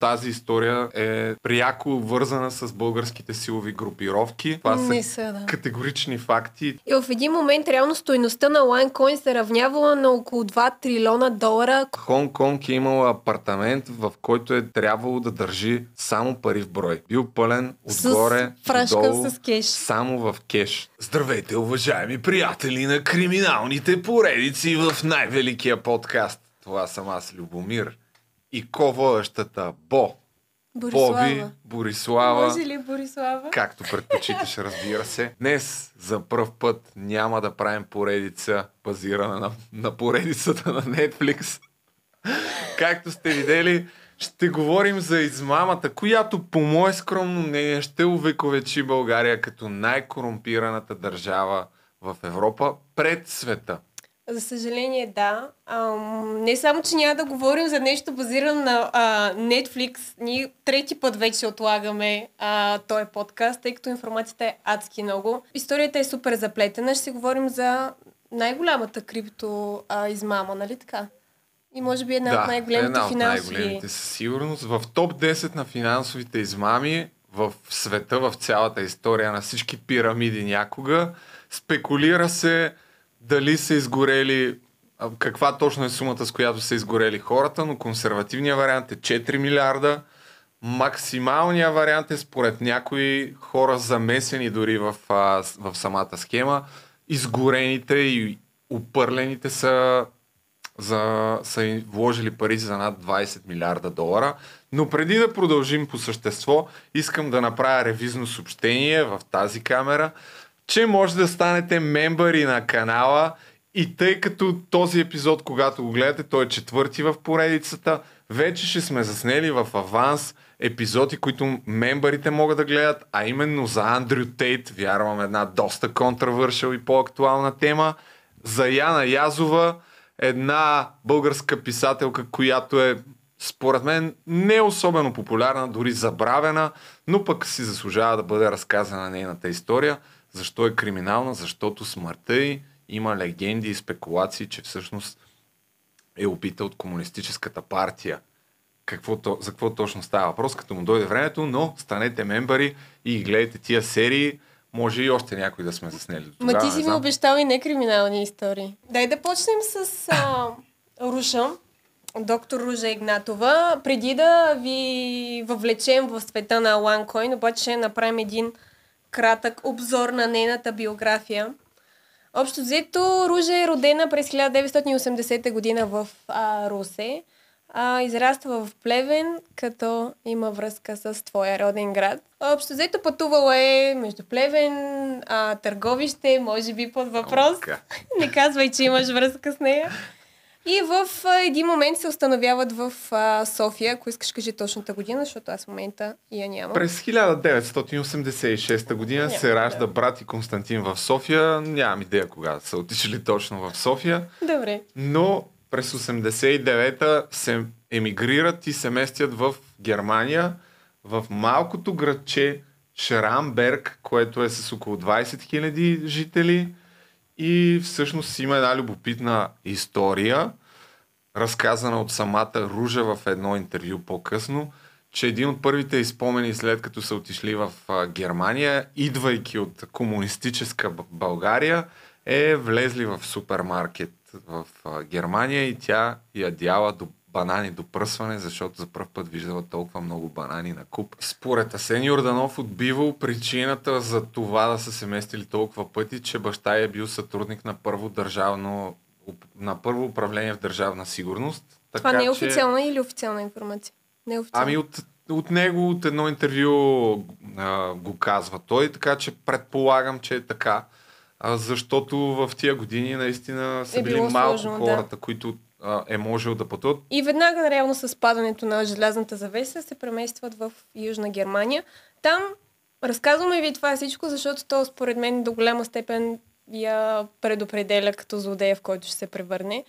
тази история е пряко вързана с българските силови групировки. Това са, не са да. категорични факти. И в един момент реално стоеността на Лайнкоин се равнявала на около 2 трилиона долара. Хонг Конг е имал апартамент, в който е трябвало да държи само пари в брой. Бил пълен отгоре, с фрашка долу, с кеш. Само в кеш. Здравейте, уважаеми приятели на криминалните поредици в най-великия подкаст. Това съм аз, Любомир и ко-водещата Бо. Борислава. Боби, Борислава. Може ли Борислава? Както предпочиташ, разбира се. Днес за първ път няма да правим поредица, базирана на, на поредицата на Netflix. Както сте видели, ще говорим за измамата, която по мое скромно мнение ще увековечи България като най-корумпираната държава в Европа пред света. За съжаление, да. Ам, не само, че няма да говорим за нещо базирано на а, Netflix. Ние трети път вече отлагаме а, този подкаст, тъй като информацията е адски много. Историята е супер заплетена. Ще си говорим за най-голямата крипто а, измама, нали така? И може би една да, от най-големите една от финансови... най-големите със сигурност. В топ 10 на финансовите измами в света, в цялата история на всички пирамиди някога, спекулира се дали са изгорели, каква точно е сумата, с която са изгорели хората, но консервативният вариант е 4 милиарда. Максималният вариант е според някои хора замесени дори в, в самата схема. Изгорените и опърлените са, за, са вложили пари за над 20 милиарда долара. Но преди да продължим по същество, искам да направя ревизно съобщение в тази камера – че може да станете мембари на канала и тъй като този епизод, когато го гледате, той е четвърти в поредицата, вече ще сме заснели в аванс епизоди, които мембарите могат да гледат, а именно за Андрю Тейт, вярвам една доста контравършал и по-актуална тема, за Яна Язова, една българска писателка, която е според мен не особено популярна, дори забравена, но пък си заслужава да бъде разказана нейната история – защо е криминална? Защото смъртта й има легенди и спекулации, че всъщност е убита от комунистическата партия. Какво, за какво точно става въпрос, като му дойде времето, но станете мембари и гледайте тия серии. Може и още някой да сме заснели. Ма ти си ми обещал и некриминални истории. Дай да почнем с а, Руша, доктор Ружа Игнатова. Преди да ви въвлечем в света на OneCoin, обаче ще направим един кратък обзор на нейната биография. Общо взето, Ружа е родена през 1980 година в а, Русе. А, израства в Плевен, като има връзка с твоя роден град. Общо взето пътувала е между Плевен, а, търговище, може би под въпрос. Okay. Не казвай, че имаш връзка с нея. И в а, един момент се установяват в а, София, ако искаш кажи точната година, защото аз в момента я нямам. През 1986 година Няма, се ражда да. брат и Константин в София. Нямам идея кога са отишли точно в София. Добре. Но през 89-та се емигрират и се местят в Германия, в малкото градче Шрамберг, което е с около 20 000 жители. И всъщност има една любопитна история, разказана от самата Ружа в едно интервю по-късно, че един от първите изпомени след като са отишли в Германия, идвайки от комунистическа България, е влезли в супермаркет в Германия и тя ядяла до банани до пръсване, защото за първ път виждала толкова много банани на куп. Според Асен Йорданов отбивал причината за това да са се местили толкова пъти, че баща е бил сътрудник на първо държавно на първо управление в държавна сигурност. Така, това не е официална че... или официална информация? Не е официална. Ами от, от него, от едно интервю а, го казва той, така че предполагам, че е така. А, защото в тия години наистина са е били малко сложно, хората, да. които а, е можел да пътуват. И веднага, реално с падането на желязната завеса, се преместват в Южна Германия. Там разказваме ви това всичко, защото то според мен до голяма степен я предопределя като злодея, в който ще се превърне.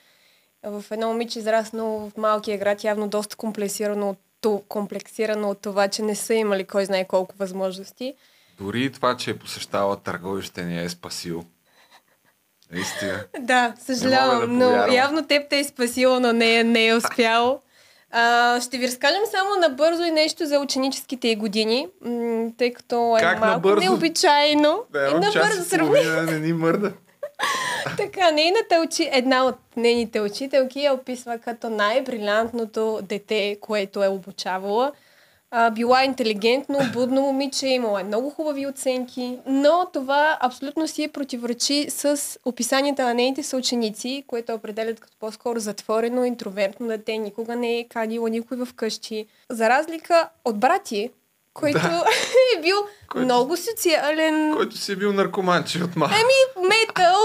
В едно момиче израсно в малкия град, явно доста комплексирано от, комплексирано от това, че не са имали кой знае колко възможности. Дори това, че е посещава търговище, не е спасил. Истина. Да, съжалявам, да но явно теб те е спасило, но не, не е успял. А, ще ви разкажем само набързо и нещо за ученическите години, тъй като е как малко набързо? необичайно. Да, е набързо сравни. Не ни мърда. така, нейната учи... една от нейните учителки я описва като най-брилянтното дете, което е обучавала а, била интелигентно, будно момиче, имала е много хубави оценки, но това абсолютно си е противоречи с описанията на нейните съученици, което определят като по-скоро затворено, интровертно дете, никога не е кадила никой в къщи. За разлика от брати, който да. е бил който, много социален. Който си е бил наркоманче е от малко. Еми, метал,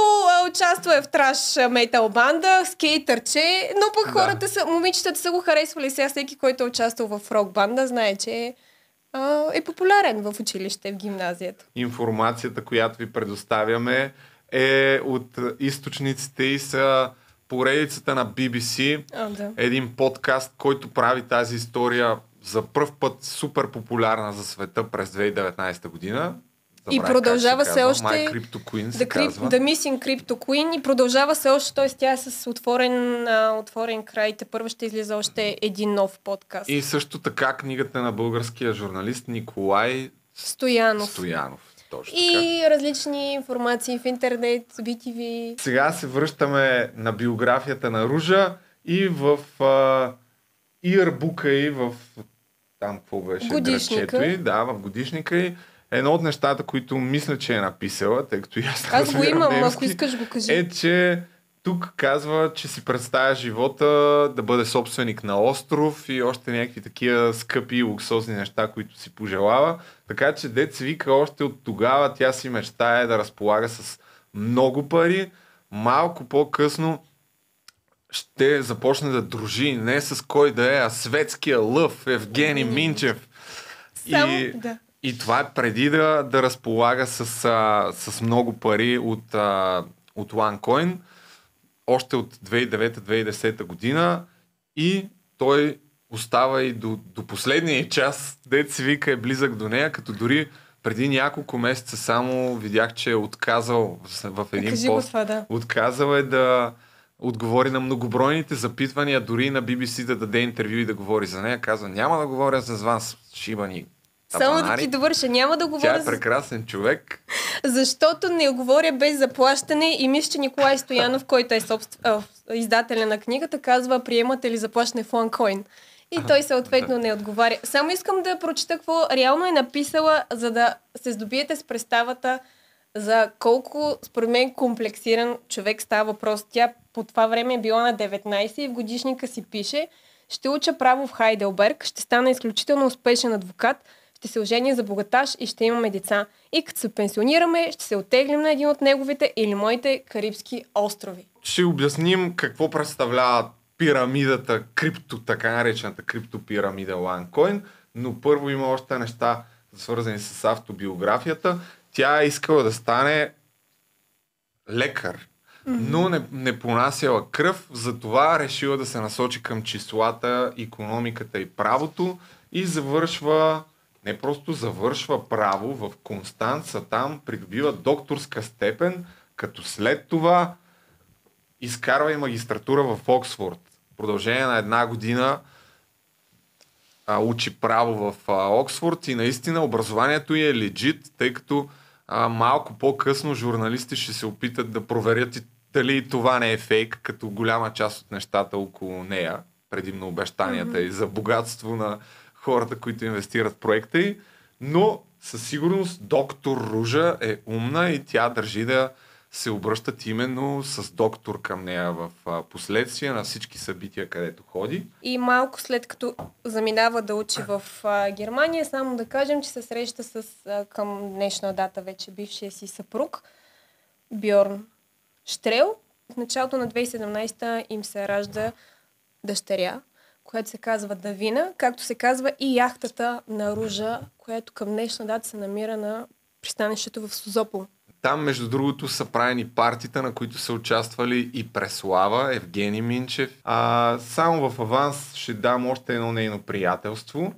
участва е в траш метал банда, скейтърче, но пък да. хората са, момичетата са го харесвали. Сега всеки, който е участвал в рок банда, знае, че а, е популярен в училище, в гимназията. Информацията, която ви предоставяме е от източниците и са поредицата на BBC. О, да. Един подкаст, който прави тази история за първ път супер популярна за света през 2019 година. Забравя, и продължава се, се още. Crypto Queen the, crypt, the Missing Crypto Queen и продължава се още, т.е. тя е с отворен, а, отворен край. Те първо ще излиза още един нов подкаст. И също така книгата на българския журналист Николай Стоянов. Стоянов. Точно и така. различни информации в интернет, BTV. Сега се връщаме на биографията на Ружа и в а, ирбука и в там какво беше годишника. и да, в годишника и едно от нещата, които мисля, че е написала, тъй като и аз Аз го имам, немски, ако искаш го кажи. Е, че тук казва, че си представя живота да бъде собственик на остров и още някакви такива скъпи и луксозни неща, които си пожелава. Така че дец вика още от тогава тя си мечтае да разполага с много пари. Малко по-късно ще започне да дружи не с кой да е, а светския лъв Евгений ами, Минчев. Само, и, да. и това е преди да, да разполага с, а, с много пари от, а, от OneCoin, още от 2009-2010 година и той остава и до, до последния час, дет си вика е близък до нея, като дори преди няколко месеца само видях, че е отказал в, в един Кажи пост. това, да. Отказал е да, отговори на многобройните запитвания, дори на BBC да даде интервю и да говори за нея. Казва, няма да говоря с вас, шибани Само да ти довърша, няма да говоря. Тя е прекрасен човек. Защото не говоря без заплащане и мисля, че Николай Стоянов, който е собств... а, издателя на книгата, казва, приемате ли заплащане в OneCoin? И той съответно не отговаря. Само искам да прочета какво реално е написала, за да се здобиете с представата за колко, според мен, комплексиран човек става въпрос. Тя по това време е била на 19 и в годишника си пише «Ще уча право в Хайделберг, ще стана изключително успешен адвокат, ще се оженя за богаташ и ще имаме деца. И като се пенсионираме, ще се отеглим на един от неговите или моите карибски острови». Ще обясним какво представлява пирамидата, крипто, така наречената криптопирамида OneCoin, но първо има още неща, свързани с автобиографията. Тя е искала да стане лекар но не, не понасяла кръв, затова решила да се насочи към числата, економиката и правото и завършва, не просто завършва право в Констанца, там придобива докторска степен, като след това изкарва и магистратура в Оксфорд. Продължение на една година а, учи право в а, Оксфорд и наистина образованието й е легит, тъй като а, малко по-късно журналисти ще се опитат да проверят и дали това не е фейк, като голяма част от нещата около нея, предимно обещанията mm-hmm. и за богатство на хората, които инвестират в проекта й, но със сигурност доктор Ружа е умна и тя държи да се обръщат именно с доктор към нея в последствие на всички събития, където ходи. И малко след като заминава да учи в Германия, само да кажем, че се среща с към днешна дата вече бившия си съпруг Бьорн Штрел. В началото на 2017 им се ражда дъщеря, която се казва Давина, както се казва и яхтата на Ружа, която към днешна дата се намира на пристанището в Сузопол. Там, между другото, са правени партита, на които са участвали и Преслава, Евгений Минчев. А, само в аванс ще дам още едно нейно приятелство,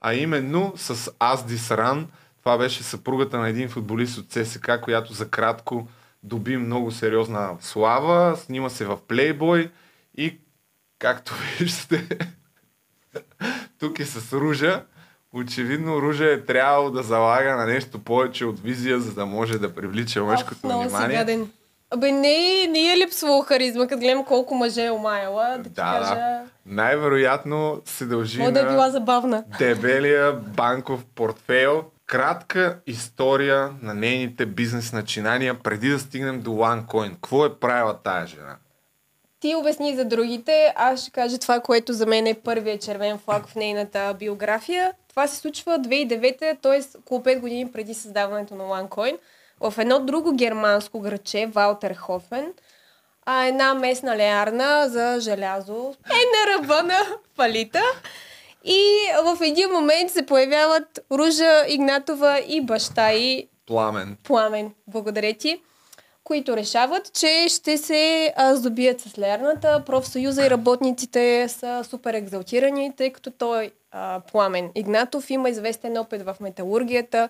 а именно с Аздис Ран. Това беше съпругата на един футболист от ЦСК, която за кратко доби много сериозна слава, снима се в Playboy и както виждате, тук е с Ружа. Очевидно Ружа е трябвало да залага на нещо повече от визия, за да може да привлича мъжкото Ох, внимание. Си гаден. Абе, не, не е липсвало харизма, като гледам колко мъже е омаяла. Да, да, ти кажа... да. Най-вероятно се дължи Мога е на да е била забавна. дебелия банков портфейл, кратка история на нейните бизнес начинания преди да стигнем до OneCoin. Какво е правила тая жена? Ти обясни за другите, аз ще кажа това, което за мен е първият червен флаг в нейната биография. Това се случва 2009, т.е. около 5 години преди създаването на OneCoin, в едно друго германско граче, Валтер Хофен, а една местна леарна за желязо е на ръба на фалита. И в един момент се появяват Ружа Игнатова и баща и Пламен. Пламен, благодаря ти които решават, че ще се здобият с лерната. Профсъюза и работниците са супер екзалтирани, тъй като той, а, Пламен Игнатов, има известен опит в металургията,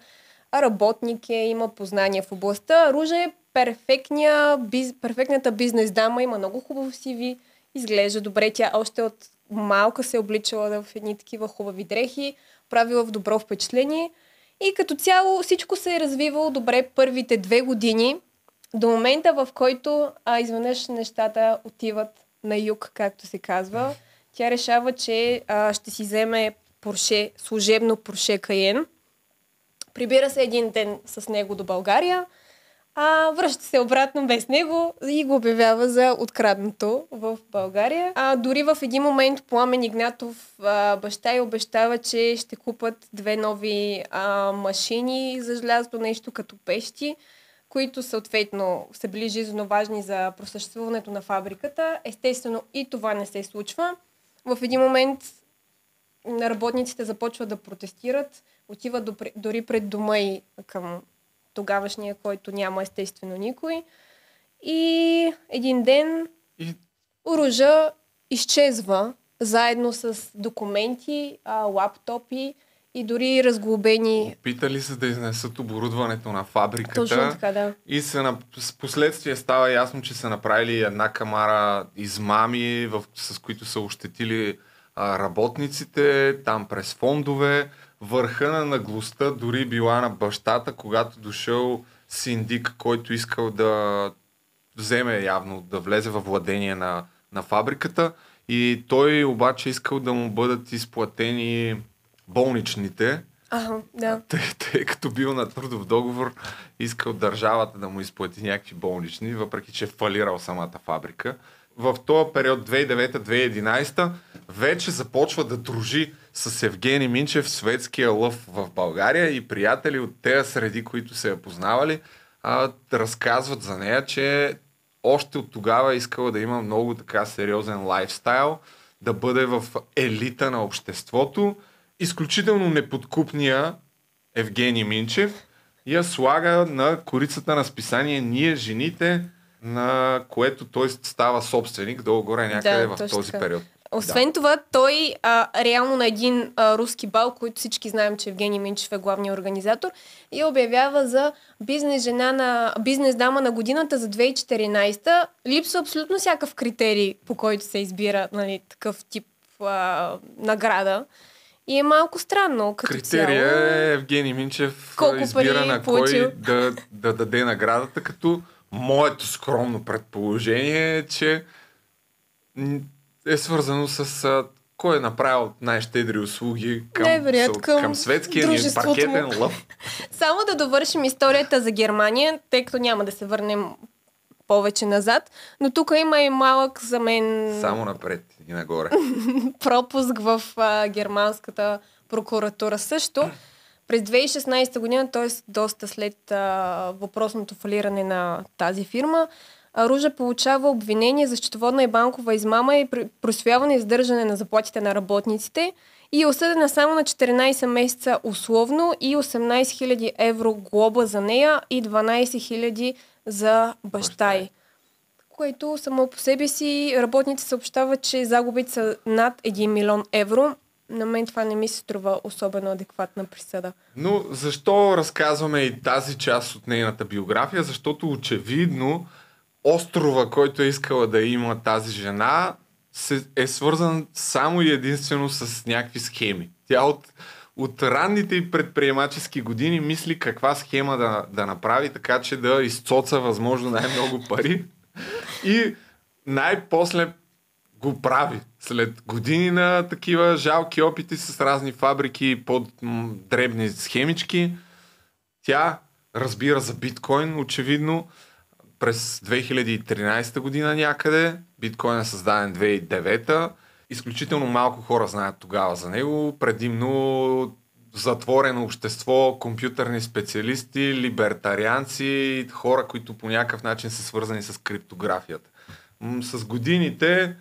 а работник е, има познания в областта. Ружа е перфектния, биз, перфектната бизнес дама, има много хубаво сиви, изглежда добре. Тя още от малка се е обличала в едни такива хубави дрехи, правила в добро впечатление. И като цяло всичко се е развивало добре първите две години, до момента в който а, изведнъж нещата отиват на юг, както се казва. Тя решава, че а, ще си вземе Порше, служебно Порше Каен. Прибира се един ден с него до България – а, връща се обратно без него и го обявява за откраднато в България. А, дори в един момент Пламен Игнатов а, баща и обещава, че ще купат две нови а, машини за желязо, нещо като пещи които съответно са били жизненно важни за просъществуването на фабриката. Естествено и това не се случва. В един момент работниците започват да протестират, отиват дори пред дома и към тогавашния, който няма естествено никой. И един ден оръжа изчезва заедно с документи, а, лаптопи и дори разглобени. Опитали се да изнесат оборудването на фабриката. Точно така, да. И се на... с последствие става ясно, че са направили една камара измами, в... с които са ощетили работниците, там през фондове върха на наглостта дори била на бащата, когато дошъл синдик, който искал да вземе явно, да влезе във владение на, на фабриката и той обаче искал да му бъдат изплатени болничните, Ага, да. Тъй, тъй като бил на трудов договор, искал държавата да му изплати някакви болнични, въпреки че е фалирал самата фабрика. В този период 2009-2011 вече започва да дружи с Евгений Минчев, светския лъв в България и приятели от тези среди, които се я е познавали, а, разказват за нея, че още от тогава искала да има много така сериозен лайфстайл, да бъде в елита на обществото. Изключително неподкупния Евгений Минчев я слага на корицата на списание Ние жените, на което той става собственик долу-горе някъде да, в този така. период. Освен да. това, той а, реално на един а, руски бал, който всички знаем, че Евгений Минчев е главният организатор, и обявява за бизнес, жена на, бизнес дама на годината за 2014. Липсва абсолютно всякакъв критерий, по който се избира нали, такъв тип а, награда. И е малко странно. Като Критерия цяло... е Евгений Минчев Колко избира на получил? кой да, да даде наградата, като моето скромно предположение е, че е свързано с а, кой е направил най-щедри услуги към, Не, съ, към, към светския ни паркетен му. лъв. Само да довършим историята за Германия, тъй като няма да се върнем повече назад, но тук има и малък за мен... Само напред и нагоре. пропуск в а, германската прокуратура също. През 2016 година, т.е. доста след а, въпросното фалиране на тази фирма, Ружа получава обвинение за счетоводна и банкова измама и просвяване и издържане на заплатите на работниците и е осъдена само на 14 месеца условно и 18 000 евро глоба за нея и 12 000 за баща й. Което само по себе си работници съобщават, че загубите са над 1 милион евро. На мен това не ми се струва особено адекватна присъда. Но защо разказваме и тази част от нейната биография? Защото очевидно острова, който е искала да има тази жена, се, е свързан само и единствено с някакви схеми. Тя от, от ранните и предприемачески години мисли каква схема да, да направи, така че да изцоца възможно най-много пари. И най-после го прави. След години на такива жалки опити с разни фабрики под м- дребни схемички, тя разбира за биткоин, очевидно, през 2013 година някъде. Биткоин е създаден 2009. Изключително малко хора знаят тогава за него. Предимно затворено общество, компютърни специалисти, либертарианци, хора, които по някакъв начин са свързани с криптографията. С годините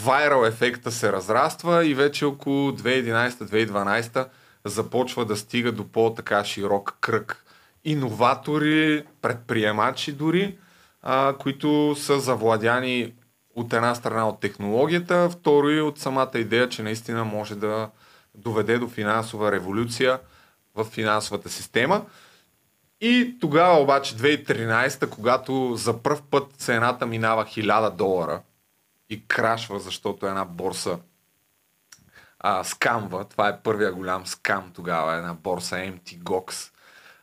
вайрал ефекта се разраства и вече около 2011-2012 започва да стига до по-така широк кръг иноватори, предприемачи дори, а, които са завладяни от една страна от технологията, второ и от самата идея, че наистина може да доведе до финансова революция в финансовата система. И тогава обаче 2013, когато за първ път цената минава 1000 долара и крашва, защото една борса а, скамва, това е първия голям скам тогава, една борса Gox,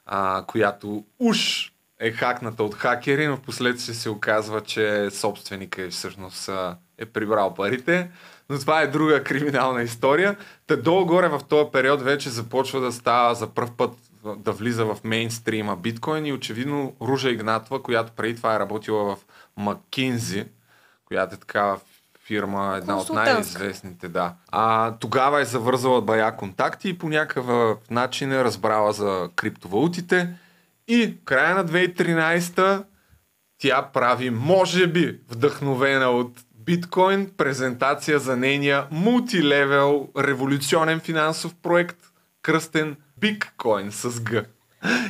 а, която уж е хакната от хакери, но в последствие се оказва, че собственика е, всъщност е прибрал парите. Но това е друга криминална история. Та долу-горе в този период вече започва да става за първ път да влиза в мейнстрима биткоин и очевидно Ружа Игнатова, която преди това е работила в Маккинзи, която е такава фирма, една от най-известните, да. А тогава е завързала бая контакти и по някакъв начин е разбрала за криптовалутите. И в края на 2013 та тя прави, може би, вдъхновена от биткоин, презентация за нейния мултилевел революционен финансов проект, кръстен Биткоин с Г.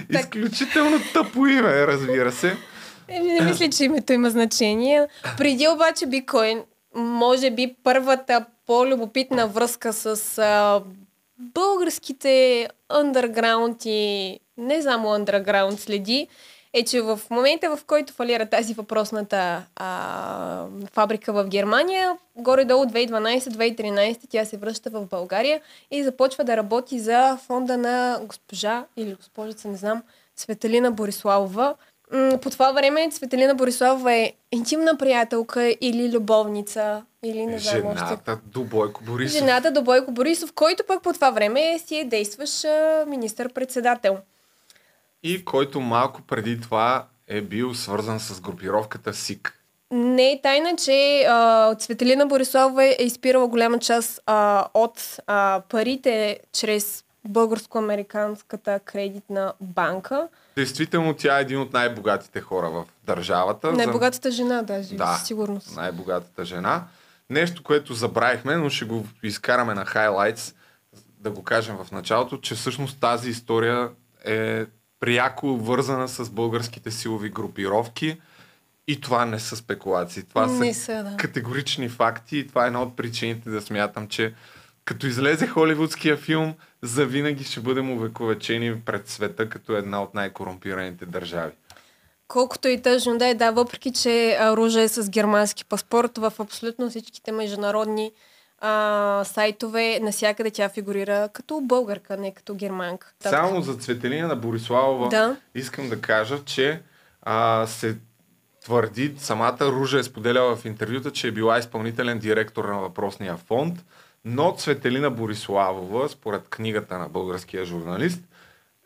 Изключително тъпо име, разбира се. Еми, не мисля, че името има значение. Преди обаче биткоин може би първата по-любопитна връзка с а, българските underground и не само underground следи е, че в момента, в който фалира тази въпросната а, фабрика в Германия, горе-долу 2012-2013 тя се връща в България и започва да работи за фонда на госпожа или госпожица, не знам, Светелина Бориславова, по това време Цветелина Борисова е интимна приятелка или любовница. Или не знам Жената още. до Бойко Борисов. Жената до Бойко Борисов, който пък по това време си е действаш министър-председател. И който малко преди това е бил свързан с групировката СИК. Не е тайна, че а, Цветелина Борисова е изпирала голяма част а, от а, парите чрез Българско-американската кредитна банка Действително тя е един от най-богатите хора в държавата. Най-богатата жена даже, да, със сигурност. Най-богатата жена. Нещо, което забравихме, но ще го изкараме на хайлайтс, да го кажем в началото, че всъщност тази история е пряко вързана с българските силови групировки. И това не са спекулации. Това не са, да. категорични факти и това е една от причините да смятам, че като излезе холивудския филм, завинаги ще бъдем увековечени пред света като една от най-корумпираните държави. Колкото и тъжно да е, да, въпреки че Ружа е с германски паспорт, в абсолютно всичките международни а, сайтове, насякъде тя фигурира като българка, не като германка. Само за Цветелина на Бориславова да. искам да кажа, че а, се твърди, самата Ружа е споделяла в интервюта, че е била изпълнителен директор на въпросния фонд но Цветелина Бориславова, според книгата на българския журналист,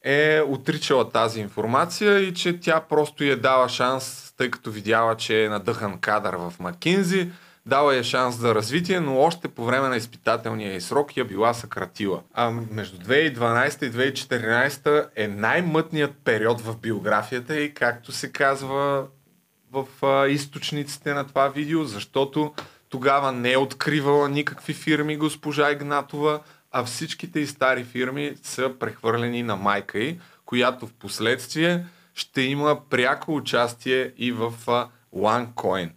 е отричала тази информация и че тя просто я дава шанс, тъй като видяла, че е надъхан кадър в Макинзи, дала е шанс за развитие, но още по време на изпитателния и срок я била съкратила. А между 2012 и 2014 е най-мътният период в биографията и както се казва в източниците на това видео, защото тогава не е откривала никакви фирми госпожа Игнатова, а всичките и стари фирми са прехвърлени на майка й, която в последствие ще има пряко участие и в OneCoin.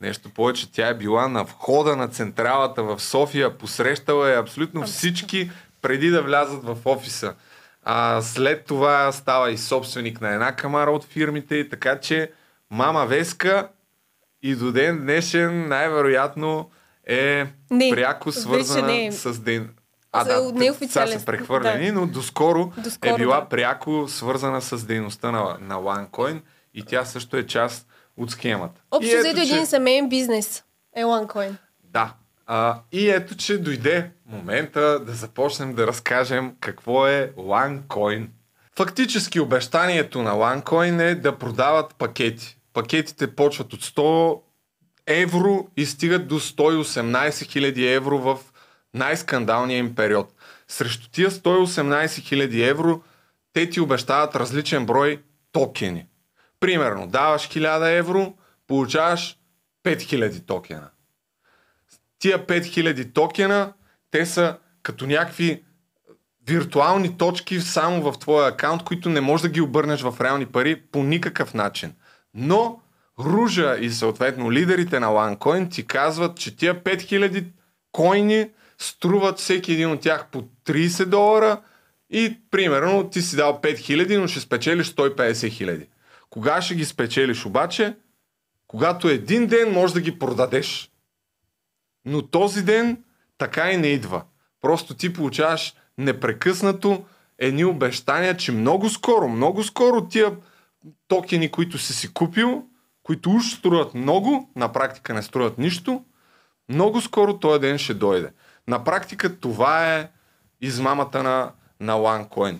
Нещо повече, тя е била на входа на централата в София, посрещала е абсолютно всички преди да влязат в офиса. А, след това става и собственик на една камара от фирмите, така че мама Веска и до ден днешен най-вероятно е не, пряко свързана не е. с ден. А, За, да, сега са прехвърлени, да. но доскоро, е доскоро е била да. пряко свързана с дейността на, на OneCoin и тя също е част от схемата. Общо взето един семейен бизнес е OneCoin. Да. А, и ето, че дойде момента да започнем да разкажем какво е OneCoin. Фактически обещанието на OneCoin е да продават пакети пакетите почват от 100 евро и стигат до 118 000 евро в най-скандалния им период. Срещу тия 118 000 евро те ти обещават различен брой токени. Примерно, даваш 1000 евро, получаваш 5000 токена. Тия 5000 токена, те са като някакви виртуални точки само в твоя акаунт, които не можеш да ги обърнеш в реални пари по никакъв начин. Но Ружа и съответно лидерите на OneCoin ти казват, че тия 5000 коини струват всеки един от тях по 30 долара и примерно ти си дал 5000, но ще спечелиш 150 хиляди. Кога ще ги спечелиш обаче? Когато един ден може да ги продадеш. Но този ден така и не идва. Просто ти получаваш непрекъснато едни обещания, че много скоро, много скоро тия токени, които си си купил, които уж струват много, на практика не струват нищо, много скоро този ден ще дойде. На практика това е измамата на, на OneCoin.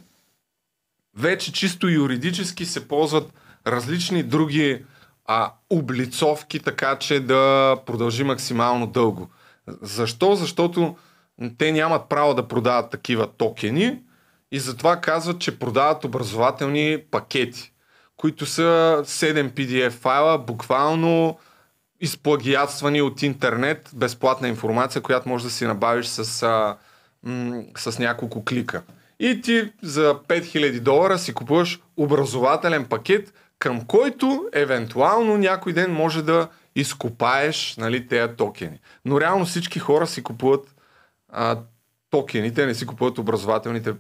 Вече чисто юридически се ползват различни други а, облицовки, така че да продължи максимално дълго. Защо? Защото те нямат право да продават такива токени и затова казват, че продават образователни пакети които са 7 PDF файла, буквално изплагиатствани от интернет, безплатна информация, която можеш да си набавиш с, а, м- с няколко клика. И ти за 5000 долара си купуваш образователен пакет, към който евентуално някой ден може да изкопаеш нали, тези токени. Но реално всички хора си купуват а, токените, не си купуват образователните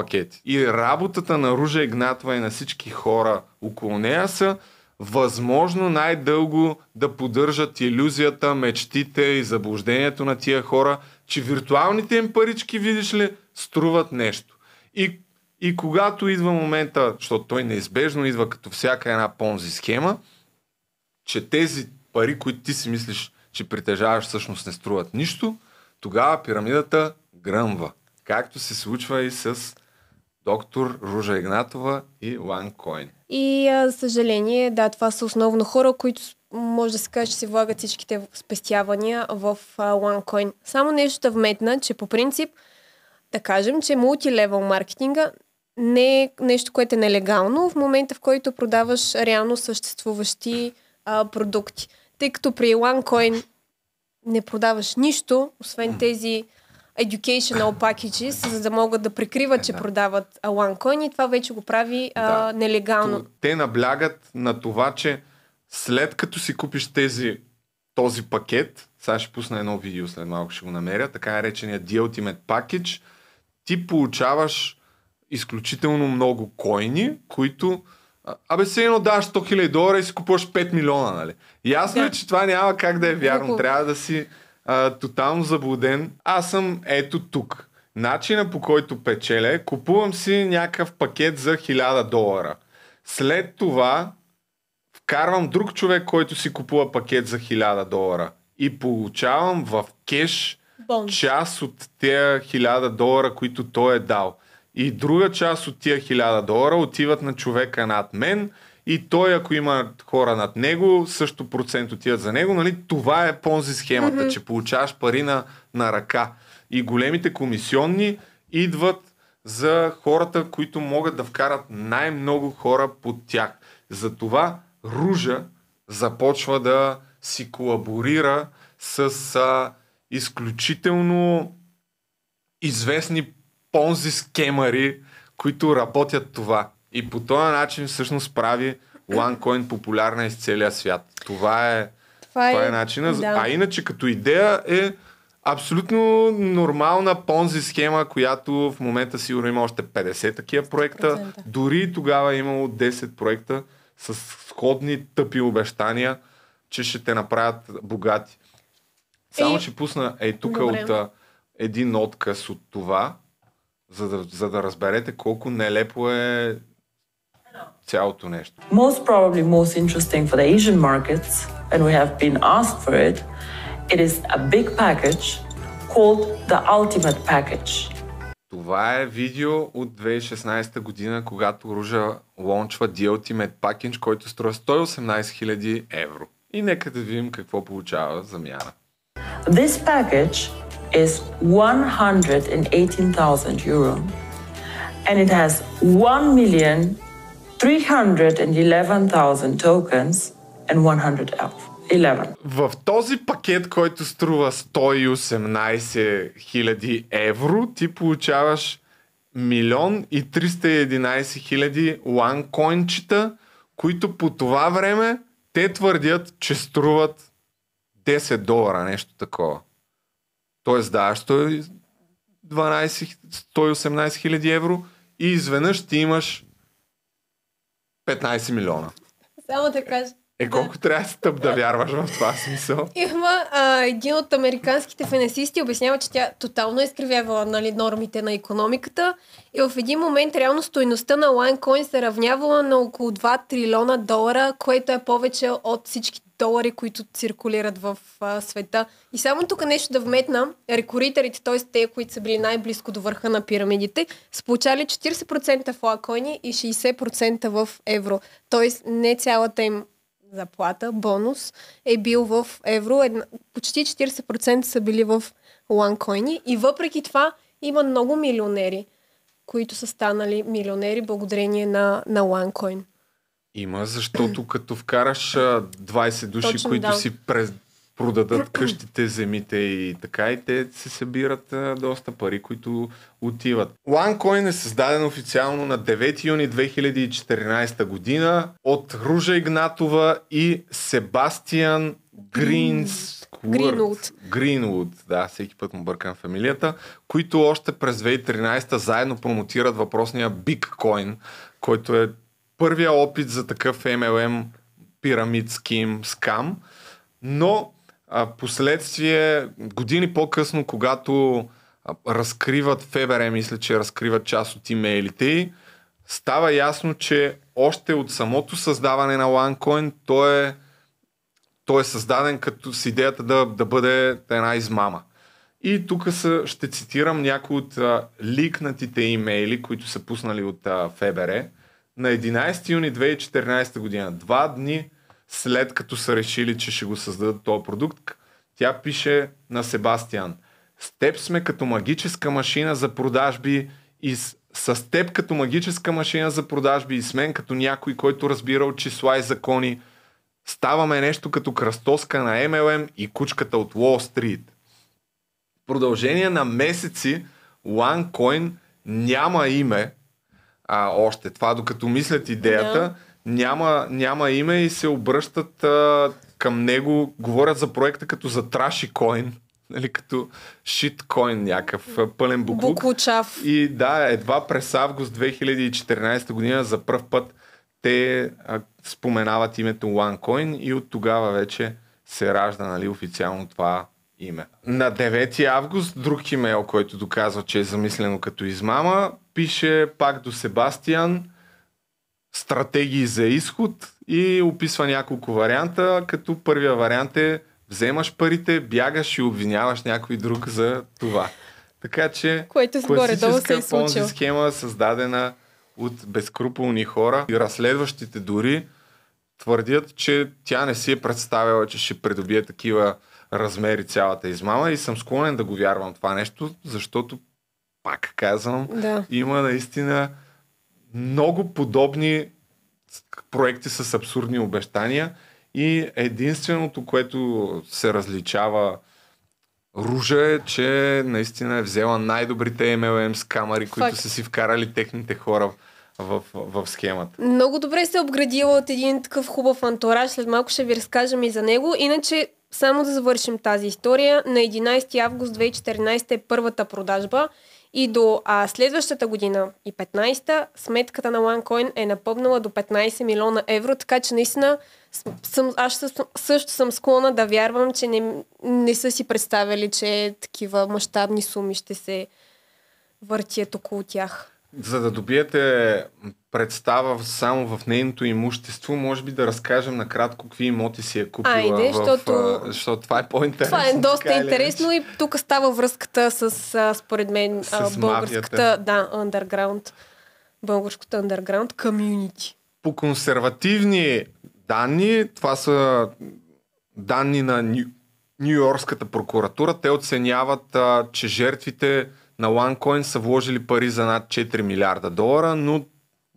пакети. И работата на Ружа Игнатова и на всички хора около нея са възможно най-дълго да поддържат иллюзията, мечтите и заблуждението на тия хора, че виртуалните им парички, видиш ли, струват нещо. И, и когато идва момента, защото той неизбежно идва като всяка една понзи схема, че тези пари, които ти си мислиш, че притежаваш, всъщност не струват нищо, тогава пирамидата гръмва. Както се случва и с доктор Ружа Игнатова и Лан Койн. И за съжаление, да, това са основно хора, които може да се каже, че се влагат всичките спестявания в а, OneCoin. Само нещо да вметна, че по принцип, да кажем, че мултилевел маркетинга не е нещо, което е нелегално в момента, в който продаваш реално съществуващи а, продукти. Тъй като при OneCoin не продаваш нищо, освен тези educational packages, за да могат да прикриват, че е, да. продават OneCoin и това вече го прави да. а, нелегално. Те наблягат на това, че след като си купиш тези, този пакет, сега ще пусна едно видео, след малко ще го намеря, така наречения The Ultimate Package, ти получаваш изключително много коини, които Абе, все едно даваш 100 000 долара и си купуваш 5 милиона, нали? Ясно е, да. е, че това няма как да е вярно. Трябва да си а, тотално заблуден. Аз съм ето тук. Начина по който печеля е, купувам си някакъв пакет за 1000 долара. След това вкарвам друг човек, който си купува пакет за 1000 долара и получавам в кеш Бон. част от тия 1000 долара, които той е дал. И друга част от тия 1000 долара отиват на човека над мен – и той, ако има хора над него, също процент отиват за него. Нали? Това е понзи схемата, mm-hmm. че получаваш пари на, на ръка. И големите комисионни идват за хората, които могат да вкарат най-много хора под тях. Затова Ружа започва да си колаборира с а, изключително известни понзи скемари, които работят това. И по този начин всъщност прави OneCoin популярна из целия свят. Това е, това е, това е начина. Да. А иначе като идея е абсолютно нормална понзи схема, която в момента сигурно има още 50 такива проекта. 100%. Дори тогава е имало 10 проекта с сходни тъпи обещания, че ще те направят богати. Само е, ще пусна е тук от а, един отказ от това, за да, за да разберете колко нелепо е цялото нещо. Most probably most interesting for the Asian markets, and we have been asked for it, it is a big package called the Ultimate Package. Това е видео от 2016 година, когато Ружа лончва The Ultimate Package, който струва 118 000 евро. И нека да видим какво получава замяна. This package is 118,000 euro and it has 1 million 311,000 tokens and 100 elf. 11. В този пакет, който струва 118 000 евро, ти получаваш 1 и 311 хиляди ланкоинчета, които по това време те твърдят, че струват 10 долара, нещо такова. Тоест даваш 118 000 евро и изведнъж ти имаш 15 милиона. Само да кажа, е, колко да. трябва да тъп да вярваш в това смисъл? Има а, един от американските фенесисти обяснява, че тя тотално е изкривявала нали, нормите на економиката и в един момент реално стоеността на Лайнкоин се равнявала на около 2 трилиона долара, което е повече от всички долари, които циркулират в а, света. И само тук нещо да вметна, рекоритерите, т.е. те, които са били най-близко до върха на пирамидите, са получали 40% в лакони и 60% в евро. Т.е. не цялата им заплата, бонус, е бил в евро. Една, почти 40% са били в ланкоини. И въпреки това има много милионери, които са станали милионери благодарение на, на ланкоин. Има, защото като вкараш 20 души, Точно, които да. си през продадат къщите, земите и така и те се събират а, доста пари, които отиват. OneCoin е създаден официално на 9 юни 2014 година от Ружа Игнатова и Себастиан Гринс... Гринвуд. Гринвуд, да, всеки път му бъркам фамилията, които още през 2013 заедно промотират въпросния Bitcoin, който е първия опит за такъв MLM пирамид ским, скам. Но а, последствие, години по-късно, когато а, разкриват ФБР, мисля, че разкриват част от имейлите й, става ясно, че още от самото създаване на OneCoin, той е, той е създаден като с идеята да, да бъде една измама. И тук ще цитирам някои от а, ликнатите имейли, които са пуснали от а, ФБР. На 11 юни 2014 година, два дни след като са решили, че ще го създадат този продукт, тя пише на Себастиан. С теб сме като магическа машина за продажби и с, с теб като магическа машина за продажби и с мен като някой, който разбира от числа и закони. Ставаме нещо като кръстоска на MLM и кучката от Wall Street. В продължение на месеци OneCoin няма име а, още. Това докато мислят идеята, yeah няма, няма име и се обръщат а, към него, говорят за проекта като за траши коин, нали, като шиткоин някакъв, пълен буклук. Буклучав. И да, едва през август 2014 година за първ път те а, споменават името OneCoin и от тогава вече се ражда нали, официално това име. На 9 август друг имейл, който доказва, че е замислено като измама, пише пак до Себастиан – стратегии за изход и описва няколко варианта, като първия вариант е вземаш парите, бягаш и обвиняваш някой друг за това. Така че Което е класическа понзи схема създадена от безкруполни хора и разследващите дори твърдят, че тя не си е представила, че ще придобие такива размери цялата измама и съм склонен да го вярвам това нещо, защото пак казвам, да. има наистина много подобни проекти с абсурдни обещания и единственото, което се различава Ружа е, че наистина е взела най-добрите с камери, които са си вкарали техните хора в, в, в схемата. Много добре се е обградила от един такъв хубав антураж. След малко ще ви разкажем и за него. Иначе, само да завършим тази история. На 11 август 2014 е първата продажба и до а, следващата година и 15-та сметката на OneCoin е напъбнала до 15 милиона евро, така че наистина съм, аз също, също съм склонна да вярвам, че не, не са си представили, че такива мащабни суми ще се въртят около тях. За да добиете представа само в нейното имущество, може би да разкажем накратко какви имоти си е купила. Айде, в, защото... защото това е по-интересно. Това е доста интересно и тук става връзката с, според мен, с българската, да, underground, българското underground community. По консервативни данни, това са данни на Нью-Йоркската прокуратура, те оценяват, че жертвите на OneCoin са вложили пари за над 4 милиарда долара, но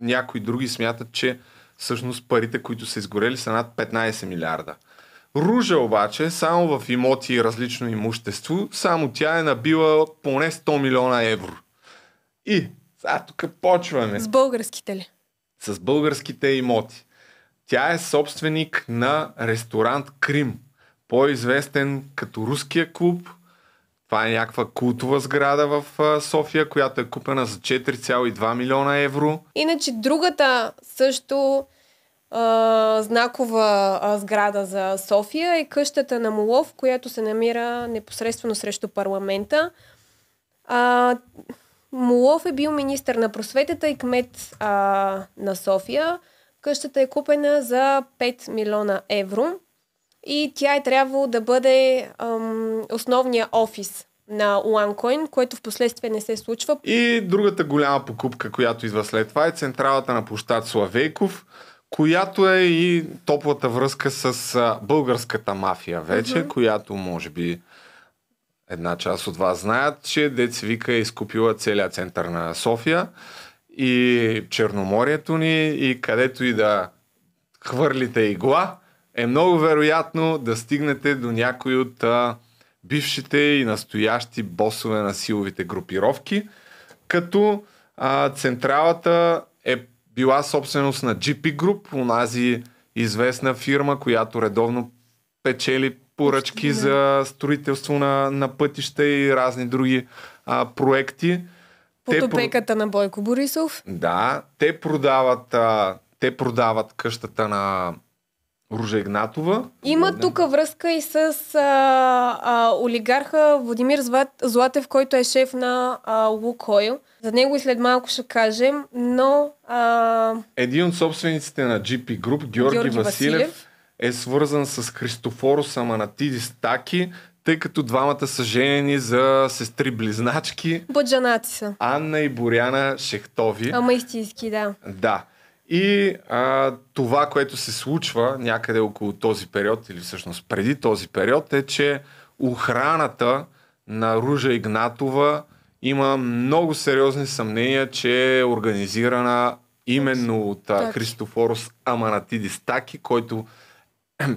някои други смятат, че всъщност парите, които са изгорели, са над 15 милиарда. Ружа обаче, е само в имоти и различно имущество, само тя е набила поне 100 милиона евро. И, а тук почваме. С българските ли? С българските имоти. Тя е собственик на ресторант Крим, по-известен като Руския клуб това е някаква култова сграда в София, която е купена за 4,2 милиона евро. Иначе другата също а, знакова а, сграда за София е къщата на Молов, която се намира непосредствено срещу парламента. А, Молов е бил министър на просветата и кмет а, на София. Къщата е купена за 5 милиона евро и тя е трябвало да бъде ам, основния офис на OneCoin, което в последствие не се случва. И другата голяма покупка, която идва след това е централата на площад Славейков, която е и топлата връзка с българската мафия вече, uh-huh. която може би една част от вас знаят, че Дец Вика е изкупила целият център на София и Черноморието ни и където и да хвърлите игла, е много вероятно да стигнете до някой от а, бившите и настоящи босове на силовите групировки, като а, централата е била собственост на GP Group, унази известна фирма, която редовно печели поръчки Почти, за строителство на, на пътища и разни други а, проекти. Потопеката те, на Бойко Борисов. Да, те продават, а, те продават къщата на Ружегнатова. Има да. тук връзка и с а, а, олигарха Владимир Златев, който е шеф на а, Лукойл. За него и след малко ще кажем, но... А... Един от собствениците на GP Group, Георги, Георги Василев, Василев, е свързан с Христофоро Саманатидис Таки, тъй като двамата са женени за сестри-близначки. Бъджанаци са. Анна и Боряна Шехтови. Ама истински, да. Да. И а, това, което се случва някъде около този период, или всъщност преди този период, е, че охраната на Ружа Игнатова има много сериозни съмнения, че е организирана именно от а, Христофорос Аманатидис Таки, който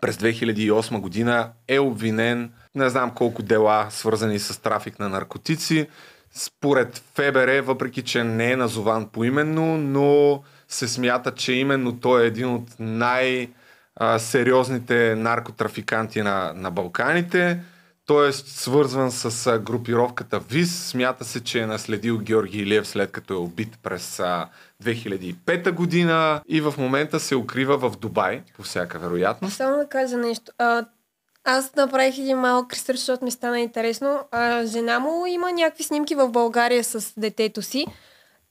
през 2008 година е обвинен не знам колко дела, свързани с трафик на наркотици според ФБР, въпреки че не е назован поименно, но се смята, че именно той е един от най-сериозните наркотрафиканти на, на Балканите. Той е свързван с групировката ВИС. Смята се, че е наследил Георги Илиев след като е убит през 2005 година и в момента се укрива в Дубай, по всяка вероятност. Само да кажа нещо. А, аз направих един малък кристър, защото ми стана интересно. А, жена му има някакви снимки в България с детето си.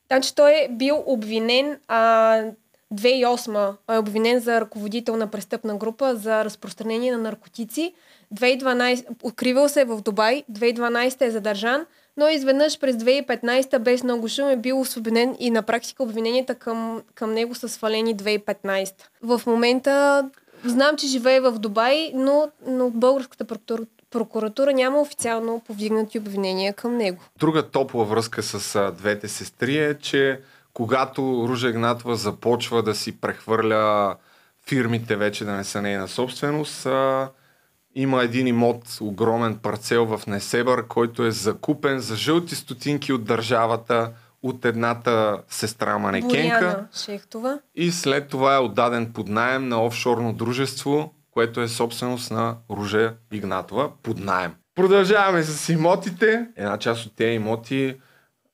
Значи той е бил обвинен а, 2008 е обвинен за ръководител на престъпна група за разпространение на наркотици. 2012 откривал се е в Дубай, 2012 е задържан, но изведнъж през 2015 без много шум е бил освободен и на практика обвиненията към, към него са свалени 2015. В момента знам, че живее в Дубай, но, но българската прокуратура прокуратура няма официално повдигнати обвинения към него. Друга топла връзка с двете сестри е, че когато Ружа Игнатова започва да си прехвърля фирмите вече да не са нейна собственост, а, има един имот, огромен парцел в Несебър, който е закупен за жълти стотинки от държавата от едната сестра манекенка. и след това е отдаден под найем на офшорно дружество, което е собственост на Ружа Игнатова под найем. Продължаваме с имотите. Една част от тези имоти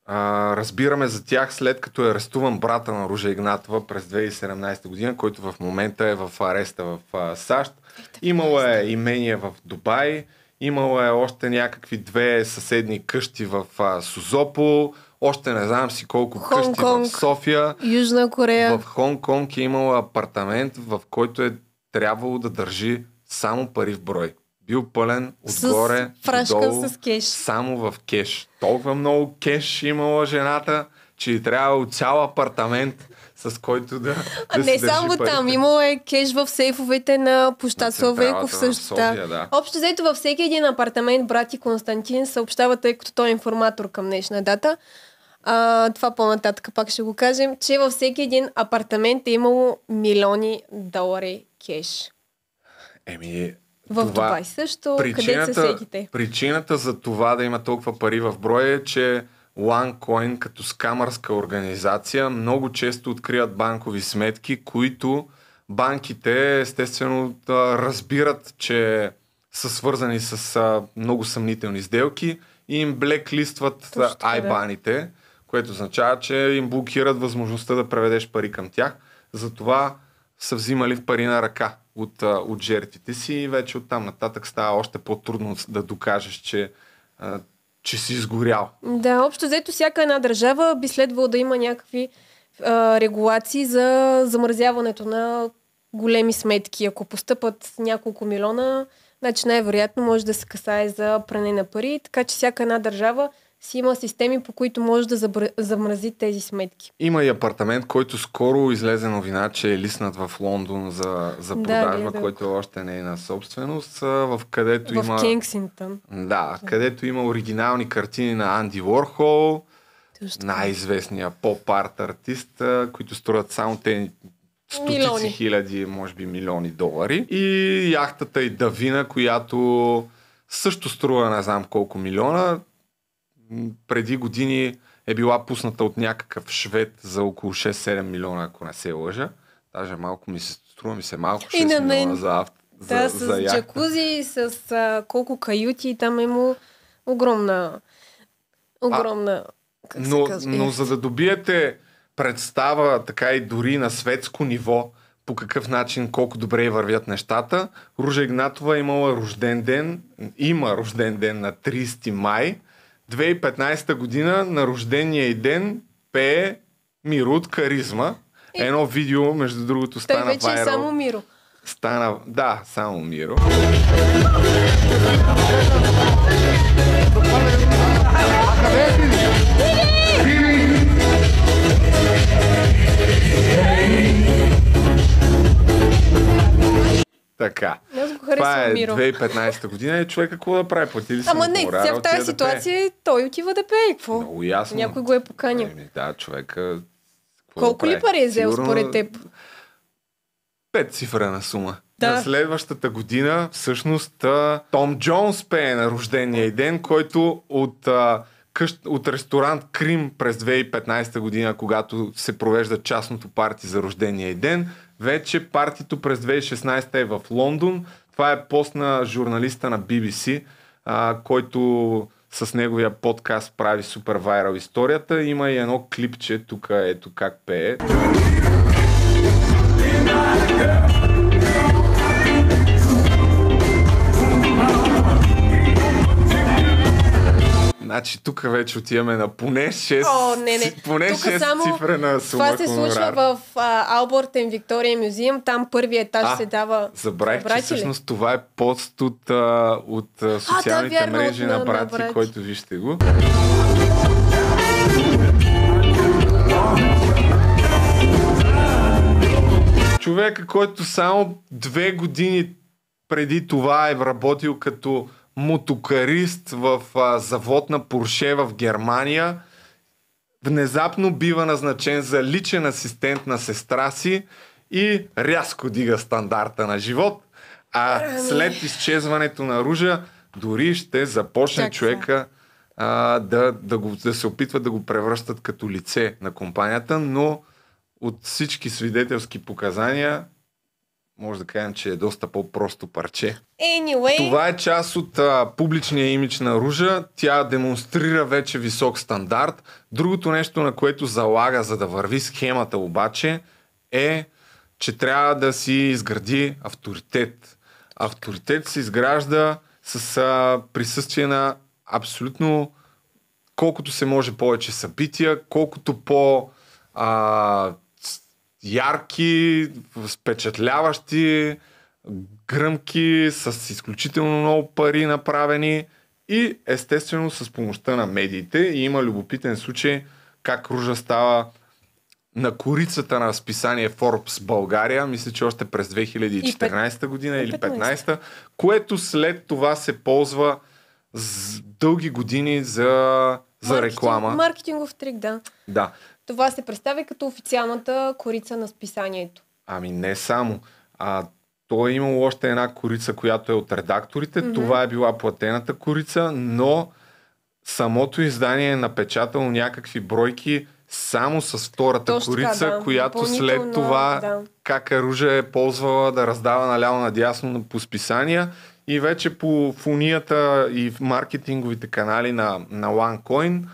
а, разбираме за тях след като е арестуван брата на Ружа Игнатова през 2017 година, който в момента е в ареста в а, САЩ. Е, е. Имало е имение в Дубай, имало е още някакви две съседни къщи в а, Сузопол, още не знам си колко Хонг къщи Конг, в София. Южна Корея. В Хонг-Конг е имал апартамент, в който е трябвало да държи само пари в брой. Бил пълен отгоре, с фрашка долу, с кеш. само в кеш. Толкова много кеш имала жената, че трябва цял апартамент с който да, да Не само парите. там, имало е кеш в сейфовете на площад Славейков също. да. Общо взето във всеки един апартамент брати Константин съобщава, тъй като той е информатор към днешна дата, а, това по-нататък пак ще го кажем, че във всеки един апартамент е имало милиони долари кеш. Еми, в това, Дубай също, причината, къде са всеките? Причината за това да има толкова пари в броя е, че OneCoin като скамърска организация много често откриват банкови сметки, които банките естествено разбират, че са свързани с много съмнителни сделки и им блеклистват айбаните. Да което означава, че им блокират възможността да преведеш пари към тях. Затова са взимали в пари на ръка от, от жертвите си и вече оттам нататък става още по-трудно да докажеш, че че си изгорял. Да, общо взето всяка една държава би следвало да има някакви а, регулации за замързяването на големи сметки. Ако постъпат няколко милиона, значи най-вероятно може да се касае за пране на пари, така че всяка една държава си има системи, по които може да забр... замрази тези сметки. Има и апартамент, който скоро излезе новина, че е лиснат в Лондон за, за продажба, да, който още не е на собственост, в където в има... В Кингсингтън. Да, където има оригинални картини на Анди Уорхол, най-известния поп-арт артист, които строят само те стотици милиони. хиляди, може би милиони долари. И яхтата и Давина, която също струва не знам колко милиона преди години е била пусната от някакъв швед за около 6-7 милиона, ако не се лъжа. Даже малко ми се струва, ми се малко 6 милиона мен... за авто. За, да, за, с за джакузи, с а, колко каюти, там е му огромна, огромна, а, как но, се казва, но за да добиете представа, така и дори на светско ниво, по какъв начин, колко добре вървят нещата. Ружа Игнатова е имала рожден ден, има рожден ден на 30 май 2015 година на рождения и ден пее Миро от Каризма. И... Едно видео, между другото, стана Той вече viral. е само Миро. Стана, да, само Миро. Къде Така. Аз го Това е 2015 година и човек какво да прави? ли си Ама не, сега в тази ситуация да той отива да пее. Какво? Много ясно. Някой го е поканил. да, човека... Колко да ли пари е взел Сигурно... според теб? Пет цифрена сума. Да. На следващата година, всъщност, Том Джонс пее на рождения и ден, който от а, къщ, от ресторант Крим през 2015 година, когато се провежда частното парти за рождения и ден, вече партито през 2016 е в Лондон. Това е пост на журналиста на BBC, а, който с неговия подкаст прави супер вайрал историята. Има и едно клипче, тук ето как пее. Значи тук вече отиваме на поне 6, О, не, не. Поне тук 6 само... цифра на сума Това се случва в Алборт и Виктория Мюзиум. Там първият етаж а, се дава... Забравих, че ли? всъщност това е пост от, а, от а, социалните а, да, вярно, мрежи от, на, на, брати, на брати, който вижте го. Човека, който само две години преди това е работил като мотокарист в а, завод на Порше в Германия внезапно бива назначен за личен асистент на сестра си и рязко дига стандарта на живот. А ами. след изчезването на Ружа, дори ще започне Чакай. човека а, да, да, го, да се опитва да го превръщат като лице на компанията, но от всички свидетелски показания може да кажем, че е доста по-просто парче. Anyway. Това е част от а, публичния имидж на Ружа. Тя демонстрира вече висок стандарт. Другото нещо, на което залага, за да върви схемата обаче, е, че трябва да си изгради авторитет. Авторитет се изгражда с а, присъствие на абсолютно колкото се може повече събития, колкото по а, ярки, впечатляващи, гръмки, с изключително много пари направени и естествено с помощта на медиите. И има любопитен случай как Ружа става на корицата на списание Forbes България, мисля, че още през 2014 година или 15, което след това се ползва с дълги години за, за маркетинг, реклама. Маркетингов трик, да. Да това се представя като официалната корица на списанието. Ами не само. А, то е имало още една корица, която е от редакторите. Mm-hmm. Това е била платената корица, но самото издание е напечатало някакви бройки само с втората Точно корица, така, да. която след това да. как е Ружа е ползвала да раздава наляво надясно по списания и вече по фунията и в маркетинговите канали на, на OneCoin –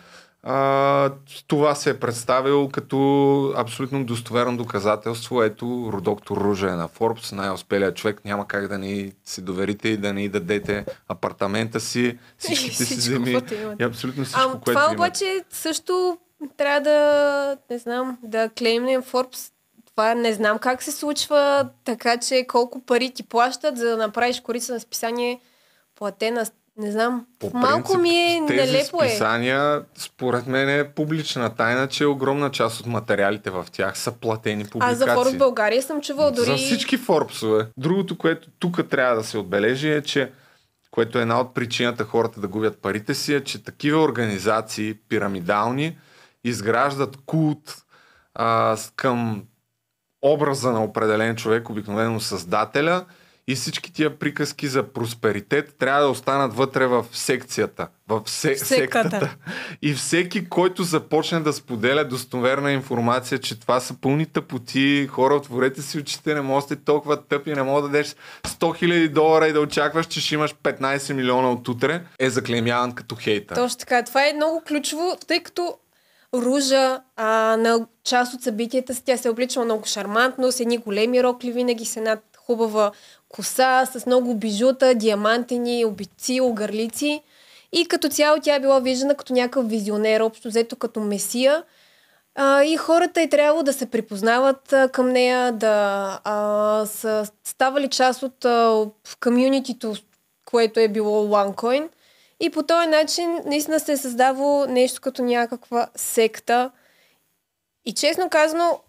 а, това се е представил като абсолютно достоверно доказателство. Ето, родоктор Ружа е на Форбс, най-успелият човек. Няма как да ни се доверите и да ни дадете апартамента си, всичките си земи и абсолютно всичко, а, което това имат. обаче също трябва да, не знам, да клеймнем Форбс. Това не знам как се случва, така че колко пари ти плащат, за да направиш корица на списание платена не знам. По Малко принцип, ми е тези нелепо е. списания, според мен е публична тайна, че огромна част от материалите в тях са платени публикации. Аз за Forbes България съм чувал дори... За всички Форбсове. Другото, което тук трябва да се отбележи е, че което е една от причината хората да губят парите си, е, че такива организации, пирамидални, изграждат култ а, към образа на определен човек, обикновено създателя – и всички тия приказки за просперитет трябва да останат вътре в секцията, в се, сектата. И всеки, който започне да споделя достоверна информация, че това са пълни тъпоти, хора, отворете си очите, не може да сте толкова тъпи, не може да дадеш 100 000 долара и да очакваш, че ще имаш 15 милиона от утре, е заклемяван като хейта. Точно така. Това е много ключово, тъй като Ружа а, на част от събитията си тя се обличала много шармантно, с едни големи рокли, винаги с една хубава коса с много бижута, диамантени, обици, огърлици. И като цяло тя е била виждана като някакъв визионер, общо взето като месия. А, и хората е трябвало да се припознават а, към нея, да а, са ставали част от а, комюнитито, което е било OneCoin. И по този начин наистина се е създавало нещо като някаква секта. И честно казано,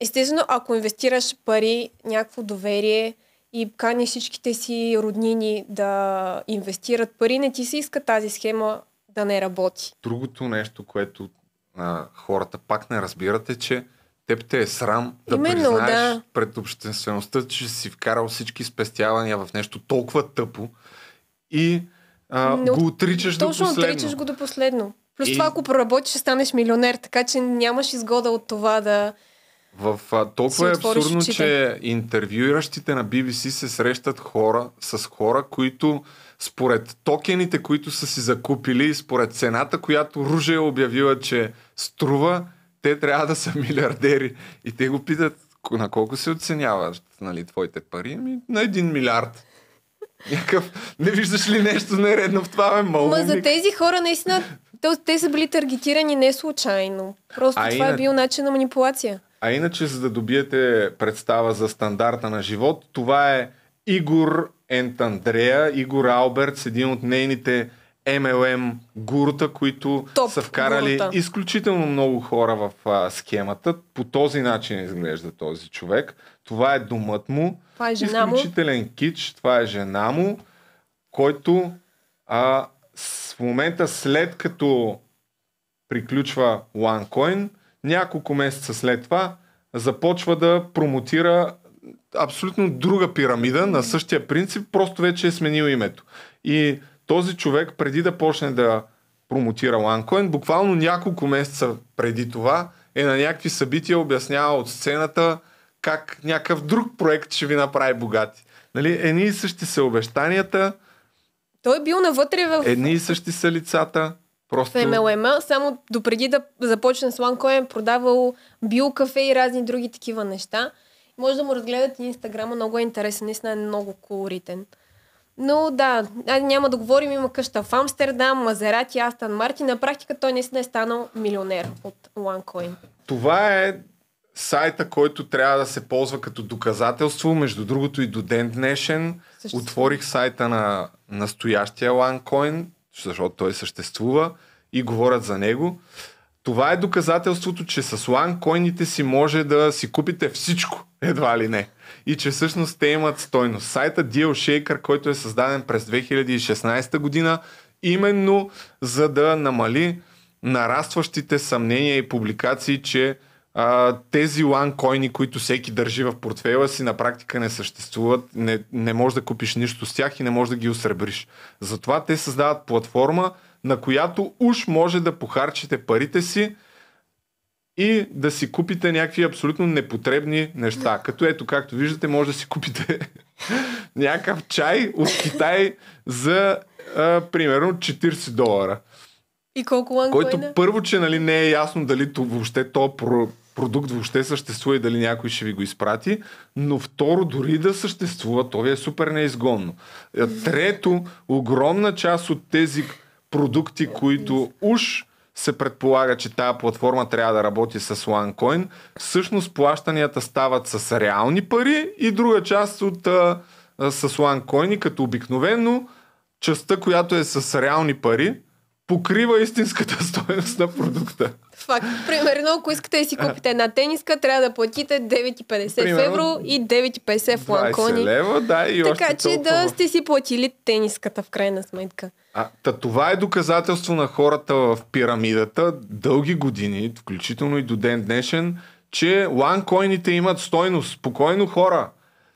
естествено, ако инвестираш пари, някакво доверие – и кани всичките си роднини да инвестират пари, не ти се иска тази схема да не работи. Другото нещо, което а, хората пак не разбират е, че теб те е срам да Именно, признаеш да. пред обществеността, че си вкарал всички спестявания в нещо толкова тъпо и а, Но, го отричаш до последно. Точно отричаш го до последно. Плюс и... това, ако проработиш, ще станеш милионер, така че нямаш изгода от това да в а, толкова е абсурдно, че интервюиращите на BBC се срещат хора с хора, които според токените, които са си закупили, според цената, която Руже е обявила, че струва, те трябва да са милиардери. И те го питат, на колко се оценяват нали, твоите пари? Ами, на един милиард. Някъв, не виждаш ли нещо нередно в това, ме малумник? Ма за тези хора наистина, те, са били таргетирани не случайно. Просто а това е е бил начин на манипулация. А иначе, за да добиете представа за стандарта на живот, това е Игор Ент Андрея, Игор Алберт, един от нейните MLM гурта които Топ са вкарали гурта. изключително много хора в а, схемата. По този начин изглежда този човек. Това е думът му. Това е жена му. Изключителен кич. Това е жена му, който а, в момента след като приключва OneCoin, няколко месеца след това започва да промотира абсолютно друга пирамида на същия принцип, просто вече е сменил името. И този човек, преди да почне да промотира OneCoin, буквално няколко месеца преди това е на някакви събития обяснява от сцената как някакъв друг проект ще ви направи богати. Нали, едни и същи са обещанията. Той е бил навътре в... Едни и същи са лицата. Просто... В MLM, само допреди да започне с OneCoin е продавал биокафе и разни други такива неща. Може да му разгледате инстаграма, много е интересен, наистина е много колоритен. Но да, няма да говорим, има къща в Амстердам, Мазерати, Астан Марти. На практика той наистина е станал милионер от OneCoin. Това е сайта, който трябва да се ползва като доказателство. Между другото и до ден днешен Също отворих сайта на настоящия OneCoin защото той съществува и говорят за него. Това е доказателството, че с ланкоините си може да си купите всичко, едва ли не. И че всъщност те имат стойност. Сайта DealShaker, който е създаден през 2016 година, именно за да намали нарастващите съмнения и публикации, че а, тези ланкоини, които всеки държи в портфела си, на практика не съществуват, не, не можеш да купиш нищо с тях и не можеш да ги осребриш. Затова те създават платформа, на която уж може да похарчите парите си и да си купите някакви абсолютно непотребни неща. Като ето, както виждате, може да си купите някакъв чай от Китай за а, примерно 40 долара. И колко Който първо, че нали, не е ясно дали то, въобще то про, продукт въобще съществува и дали някой ще ви го изпрати, но второ, дори да съществува, то ви е супер неизгонно. Е, трето, огромна част от тези продукти, които уж се предполага, че тая платформа трябва да работи с OneCoin, всъщност плащанията стават с реални пари и друга част от а, с OneCoin, като обикновено частта, която е с реални пари, покрива истинската стоеност на продукта. Факт. Примерно, ако искате да си купите една тениска, трябва да платите 9,50 Примерно, евро и 9,50 в ланкони. лева, да, и така че толкова. да сте си платили тениската в крайна сметка. А, та това е доказателство на хората в пирамидата дълги години, включително и до ден днешен, че ланкоините имат стойност. Спокойно хора.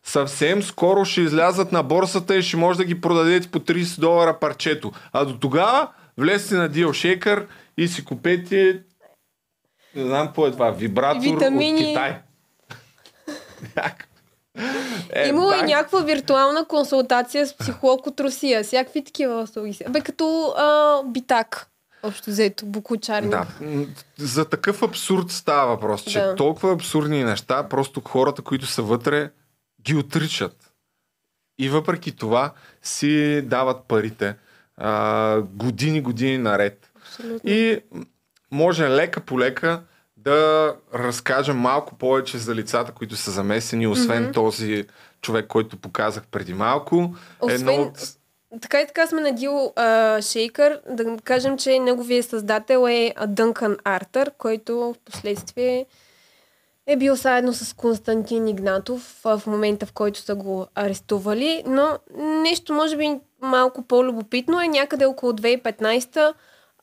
Съвсем скоро ще излязат на борсата и ще може да ги продадете по 30 долара парчето. А до тогава влезте на DealShaker и си купете не знам какво е това, вибратор Витамини. от Китай. Е, Имало и е някаква виртуална консултация с психолог от Русия. Всякакви такива услуги. Бе, като а, битак. Общо взето, букучарни. Да. За такъв абсурд става въпрос, че да. толкова абсурдни неща, просто хората, които са вътре, ги отричат. И въпреки това си дават парите а, години, години наред. Абсолютно. И може лека по лека да разкажа малко повече за лицата, които са замесени, освен mm-hmm. този човек, който показах преди малко. Освен... Едно от... Така и така сме на Дил а, Шейкър. Да кажем, че неговият създател е Дънкан Артър, който в последствие е бил заедно с Константин Игнатов в момента, в който са го арестували, но нещо може би малко по-любопитно е някъде около 2015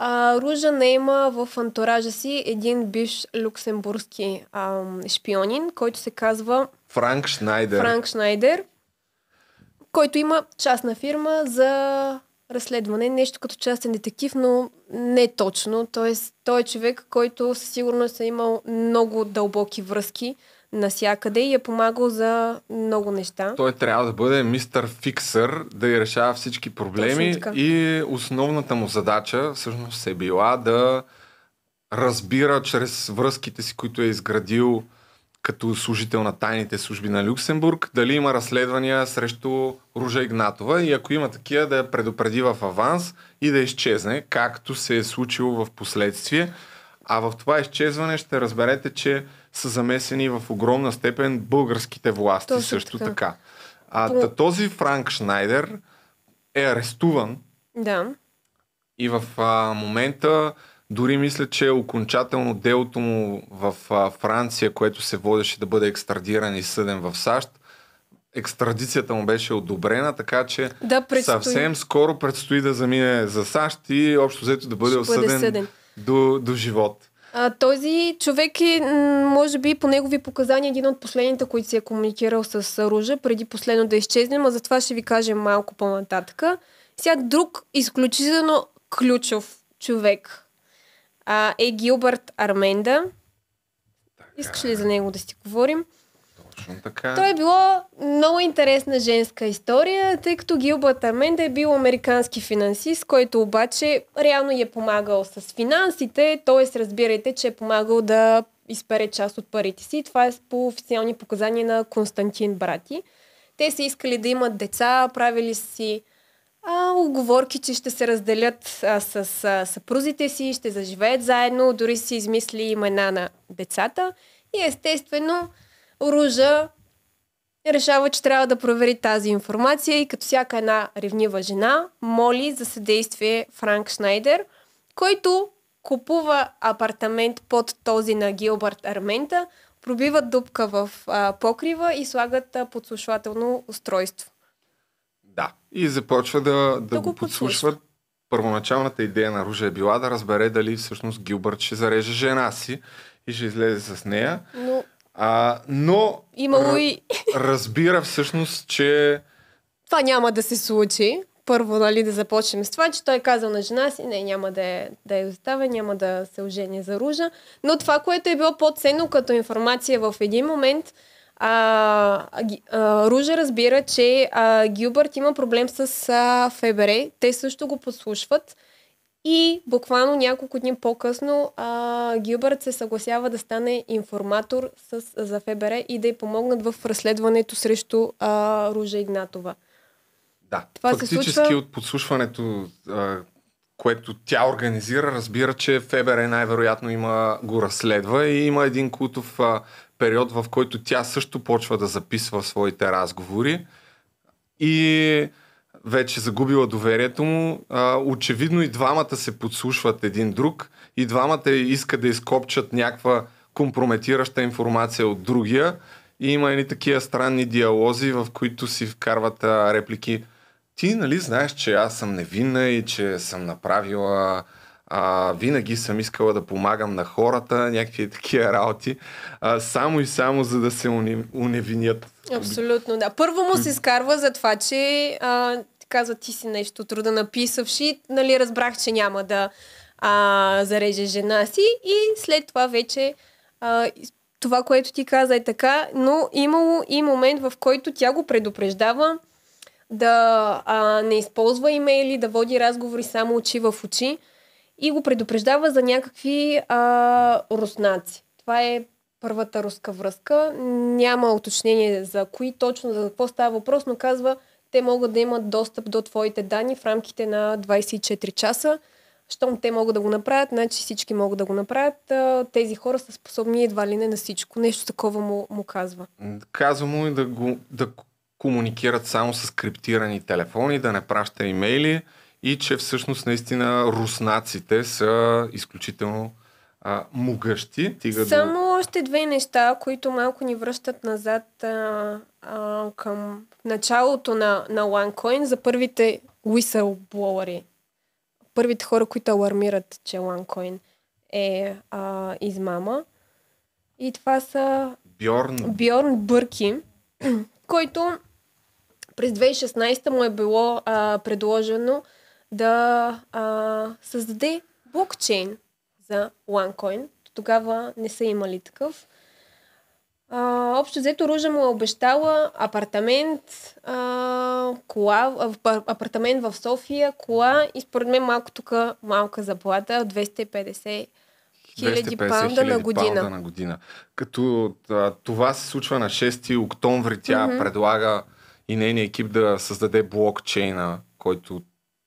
а, Ружа не има в антуража си един бивш люксембургски а, шпионин, който се казва Франк Шнайдер. Франк Шнайдер, който има частна фирма за разследване, нещо като частен детектив, но не точно. Тоест, той е човек, който със сигурност е имал много дълбоки връзки насякъде и е помагал за много неща. Той трябва да бъде мистър фиксър, да и решава всички проблеми и основната му задача всъщност е била да разбира чрез връзките си, които е изградил като служител на тайните служби на Люксембург, дали има разследвания срещу Ружа Игнатова и ако има такива да я предупреди в аванс и да изчезне, както се е случило в последствие. А в това изчезване ще разберете, че са замесени в огромна степен българските власти Точно също така. така. А, Но... този Франк Шнайдер е арестуван. Да. И в а, момента дори мисля, че е окончателно делото му в Франция, което се водеше да бъде екстрадиран и съден в САЩ, екстрадицията му беше одобрена, така че да, предстои. съвсем скоро предстои да замине за САЩ и общо взето да бъде Ще осъден бъде До, до живот. А, този човек е, може би, по негови показания, един от последните, които си е комуникирал с Ружа, преди последно да изчезне, но за това ще ви кажем малко по-нататъка. Сега друг изключително ключов човек а, е Гилбърт Арменда. Така. Искаш ли за него да си говорим? Точно така. То е било много интересна женска история, тъй като Гилбърт Арменда е бил американски финансист, който обаче реално е помагал с финансите, т.е. разбирайте, че е помагал да изпере част от парите си. Това е по официални показания на Константин Брати. Те са искали да имат деца, правили си а, оговорки, че ще се разделят а, с а, съпрузите си, ще заживеят заедно, дори си измисли имена на децата. И естествено, Ружа решава, че трябва да провери тази информация и като всяка една ревнива жена, моли за съдействие Франк Шнайдер, който купува апартамент под този на Гилбърт Армента, пробиват дупка в а, покрива и слагат а, подслушвателно устройство. Да. И започва да, да, да го подслушва. Първоначалната идея на Ружа е била да разбере дали всъщност Гилбърт ще зареже жена си и ще излезе с нея. Но, а, но Имало и... разбира всъщност, че... Това няма да се случи. Първо, нали, да започнем с това, че той е казал на жена си, не, няма да, е, да я е оставя, няма да се ожени за Ружа. Но това, което е било по-ценно като информация в един момент, а, а, Ружа разбира, че а, Гилбърт има проблем с а, ФБР. Те също го подслушват. И буквално няколко дни по-късно а, Гилбърт се съгласява да стане информатор с, за ФБР и да й помогнат в разследването срещу а, Ружа Игнатова. Да, Това фактически се случва... от подслушването, а, което тя организира, разбира, че ФБР най-вероятно има, го разследва и има един култов а, период, в който тя също почва да записва своите разговори и вече загубила доверието му. А, очевидно и двамата се подслушват един друг и двамата искат да изкопчат някаква компрометираща информация от другия и има едни такива странни диалози, в които си вкарват а, реплики. Ти нали знаеш, че аз съм невинна и че съм направила а, винаги съм искала да помагам на хората, някакви такива работи, а, само и само за да се уневинят. Абсолютно, да. Първо му се изкарва за това, че а, казва ти си нещо труда написавши, нали разбрах, че няма да а, зареже жена си и след това вече а, това, което ти каза е така, но имало и момент, в който тя го предупреждава да а, не използва имейли, да води разговори само очи в очи и го предупреждава за някакви а, руснаци. Това е първата руска връзка. Няма уточнение за кои точно, за какво става въпрос, но казва, те могат да имат достъп до твоите данни в рамките на 24 часа. Щом те могат да го направят, значи всички могат да го направят. Тези хора са способни едва ли не на всичко. Нещо такова му, му казва. Казва му и да, го, да комуникират само с криптирани телефони, да не праща имейли и че всъщност наистина руснаците са изключително а, могъщи. Тига Само до... още две неща, които малко ни връщат назад а, а, към началото на, на OneCoin за първите whistleblowers. Първите хора, които алармират, че OneCoin е а, измама. И това са Бьорн, Бьорн Бърки, който през 2016 му е било а, предложено да а, създаде блокчейн за OneCoin. Тогава не са имали такъв. А, общо взето Ружа му е обещала апартамент, а, кола, апартамент в София, кола и според мен малко тук малка заплата, 250 хиляди паунда на година. Паунда на година. Като това се случва на 6 октомври, тя mm-hmm. предлага и нейния екип да създаде блокчейна, който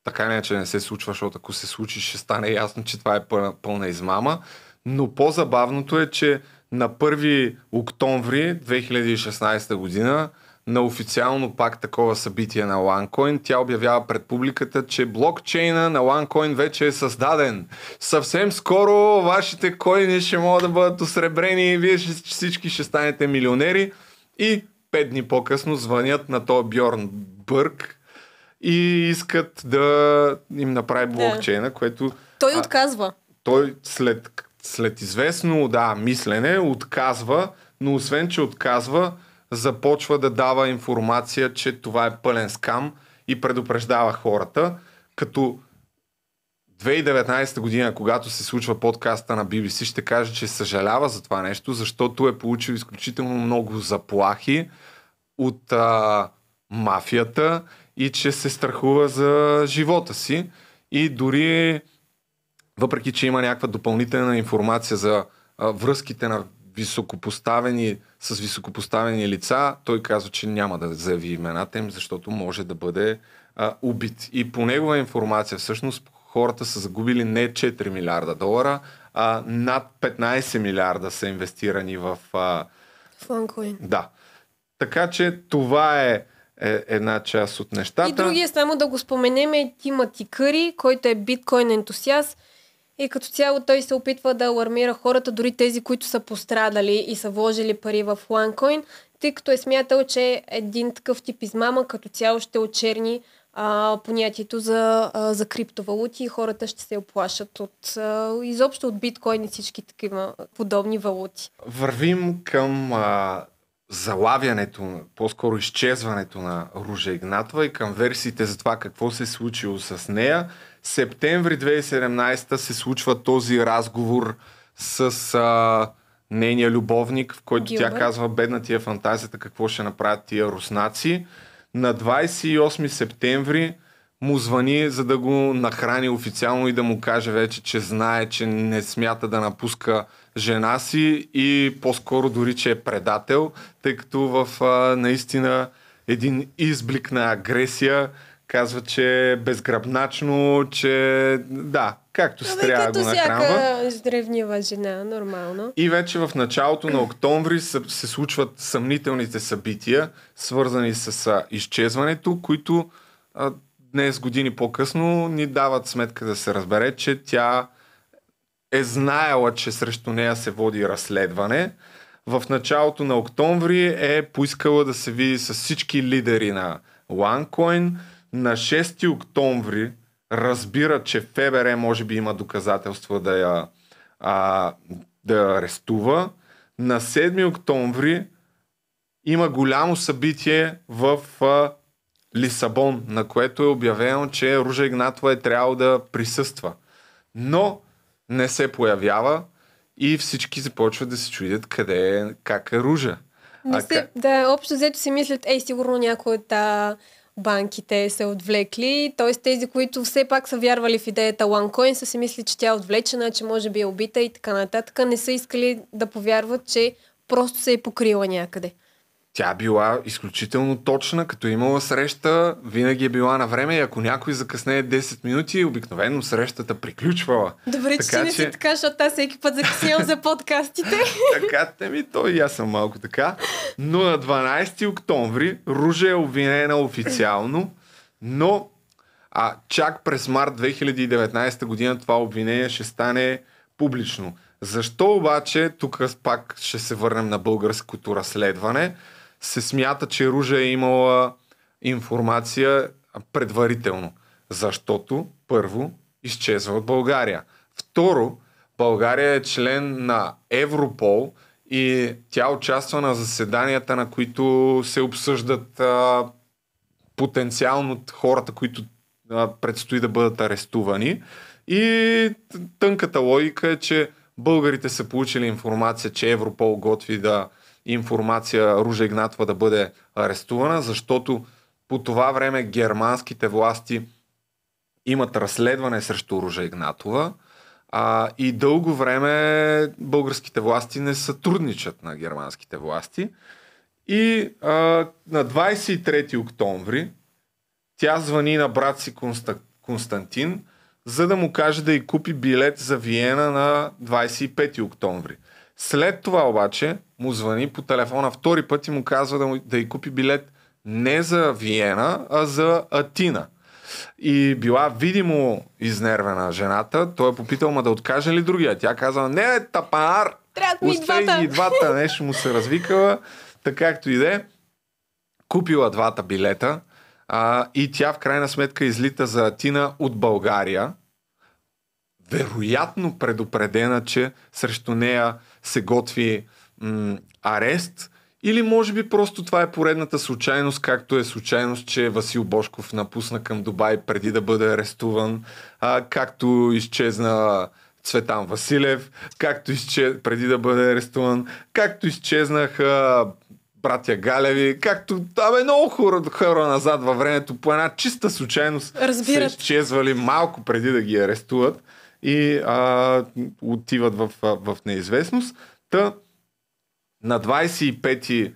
така не, че не се случва, защото ако се случи, ще стане ясно, че това е пълна, пълна измама. Но по-забавното е, че на 1 октомври 2016 година на официално пак такова събитие на OneCoin, тя обявява пред публиката, че блокчейна на OneCoin вече е създаден. Съвсем скоро вашите коини ще могат да бъдат осребрени и вие всички ще станете милионери. И пет дни по-късно звънят на този Бьорн Бърк, и искат да им направи блокчейна, което... Той отказва. той след, след известно, да, мислене, отказва, но освен, че отказва, започва да дава информация, че това е пълен скам и предупреждава хората, като 2019 година, когато се случва подкаста на BBC, ще каже, че съжалява за това нещо, защото е получил изключително много заплахи от а, мафията и че се страхува за живота си. И дори, въпреки че има някаква допълнителна информация за а, връзките на високопоставени, с високопоставени лица, той казва, че няма да заяви имената им, защото може да бъде а, убит. И по негова информация, всъщност, хората са загубили не 4 милиарда долара, а над 15 милиарда са инвестирани в... А... Фланкоин. Да. Така че това е е, една част от нещата. И другия, само да го споменем, е Тимати Къри, който е биткоин ентусиаст. И като цяло той се опитва да алармира хората, дори тези, които са пострадали и са вложили пари в OneCoin, тъй като е смятал, че един такъв тип измама като цяло ще очерни а, понятието за, а, за криптовалути и хората ще се оплашат от а, изобщо от биткоин и всички такива подобни валути. Вървим към а, залавянето, по-скоро изчезването на Ружа Игнатова и към версиите за това какво се е случило с нея. Септември 2017 се случва този разговор с а, нейния любовник, в който Гилбър. тя казва бедна ти е фантазията, какво ще направят тия руснаци. На 28 септември му звъни, за да го нахрани официално и да му каже вече, че знае, че не смята да напуска жена си и по-скоро дори, че е предател, тъй като в а, наистина един изблик на агресия казва, че е безгръбначно, че да, както се трябва да го нахранва. издревнива жена, нормално. И вече в началото на октомври се, се случват съмнителните събития, свързани с а, изчезването, които а, днес, години по-късно, ни дават сметка да се разбере, че тя е знаела, че срещу нея се води разследване. В началото на октомври е поискала да се види с всички лидери на OneCoin. На 6 октомври разбира, че ФБР може би има доказателства да я а, да арестува. На 7 октомври има голямо събитие в а, Лисабон, на което е обявено, че Ружа Игнатова е трябвало да присъства. Но не се появява и всички започват да се чудят къде е, как е Ружа. Не а, да, общо взето си мислят, ей, сигурно някои от а, банките се отвлекли, т.е. тези, които все пак са вярвали в идеята OneCoin, са си мислили, че тя е отвлечена, че може би е убита и така нататък, не са искали да повярват, че просто се е покрила някъде. Тя била изключително точна, като е имала среща, винаги е била на време и ако някой закъснее 10 минути, обикновено срещата приключвала. Добре, така, че ти не си така, защото аз всеки път закъснявам за подкастите. така, те ми, то и аз съм малко така. Но на 12 октомври Ружа е обвинена официално, но а чак през март 2019 година това обвинение ще стане публично. Защо обаче, тук пак ще се върнем на българското разследване, се смята, че Ружа е имала информация предварително. Защото, първо, изчезва от България. Второ, България е член на Европол и тя участва на заседанията, на които се обсъждат а, потенциално хората, които а, предстои да бъдат арестувани. И тънката логика е, че българите са получили информация, че Европол готви да информация Ружа Игнатова да бъде арестувана, защото по това време германските власти имат разследване срещу Ружа Игнатова а, и дълго време българските власти не сътрудничат на германските власти. И а, на 23 октомври тя звъни на брат си Конста... Константин, за да му каже да й купи билет за Виена на 25 октомври. След това обаче му звъни по телефона втори път и му казва да, му, да й купи билет не за Виена, а за Атина. И била видимо изнервена жената. Той е попитал ма да откаже ли другия. Тя казала, не, тапанар! Трябва ми двата. и двата. Нещо му се развикала. Така както иде, Купила двата билета. А, и тя в крайна сметка излита за Атина от България. Вероятно предупредена, че срещу нея се готви м- арест, или може би просто това е поредната случайност, както е случайност, че Васил Бошков напусна към Дубай преди да бъде арестуван, а, както изчезна Цветан Василев, както изчез... преди да бъде арестуван, както изчезнаха братя Галеви, както там е много хора, хора назад във времето, по една чиста случайност Разбират. са изчезвали малко преди да ги арестуват и а, отиват в, в неизвестност. Та на 25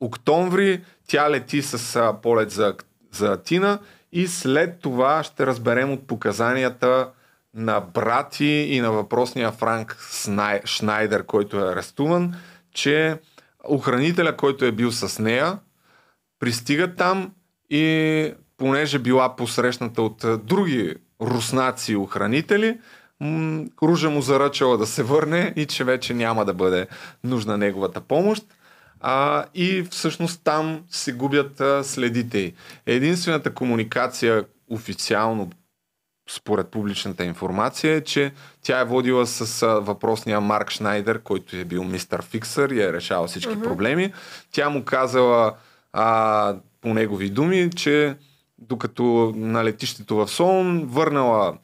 октомври тя лети с а, полет за, за Атина и след това ще разберем от показанията на брати и на въпросния Франк Снай, Шнайдер, който е арестуван, че охранителя, който е бил с нея, пристига там и понеже била посрещната от други руснаци охранители, Ружа му заръчала да се върне и че вече няма да бъде нужна неговата помощ. А, и всъщност там се губят а, следите Единствената комуникация официално според публичната информация е, че тя е водила с а, въпросния Марк Шнайдер, който е бил мистер Фиксър и е решавал всички uh-huh. проблеми. Тя му казала а, по негови думи, че докато на летището в Солон върнала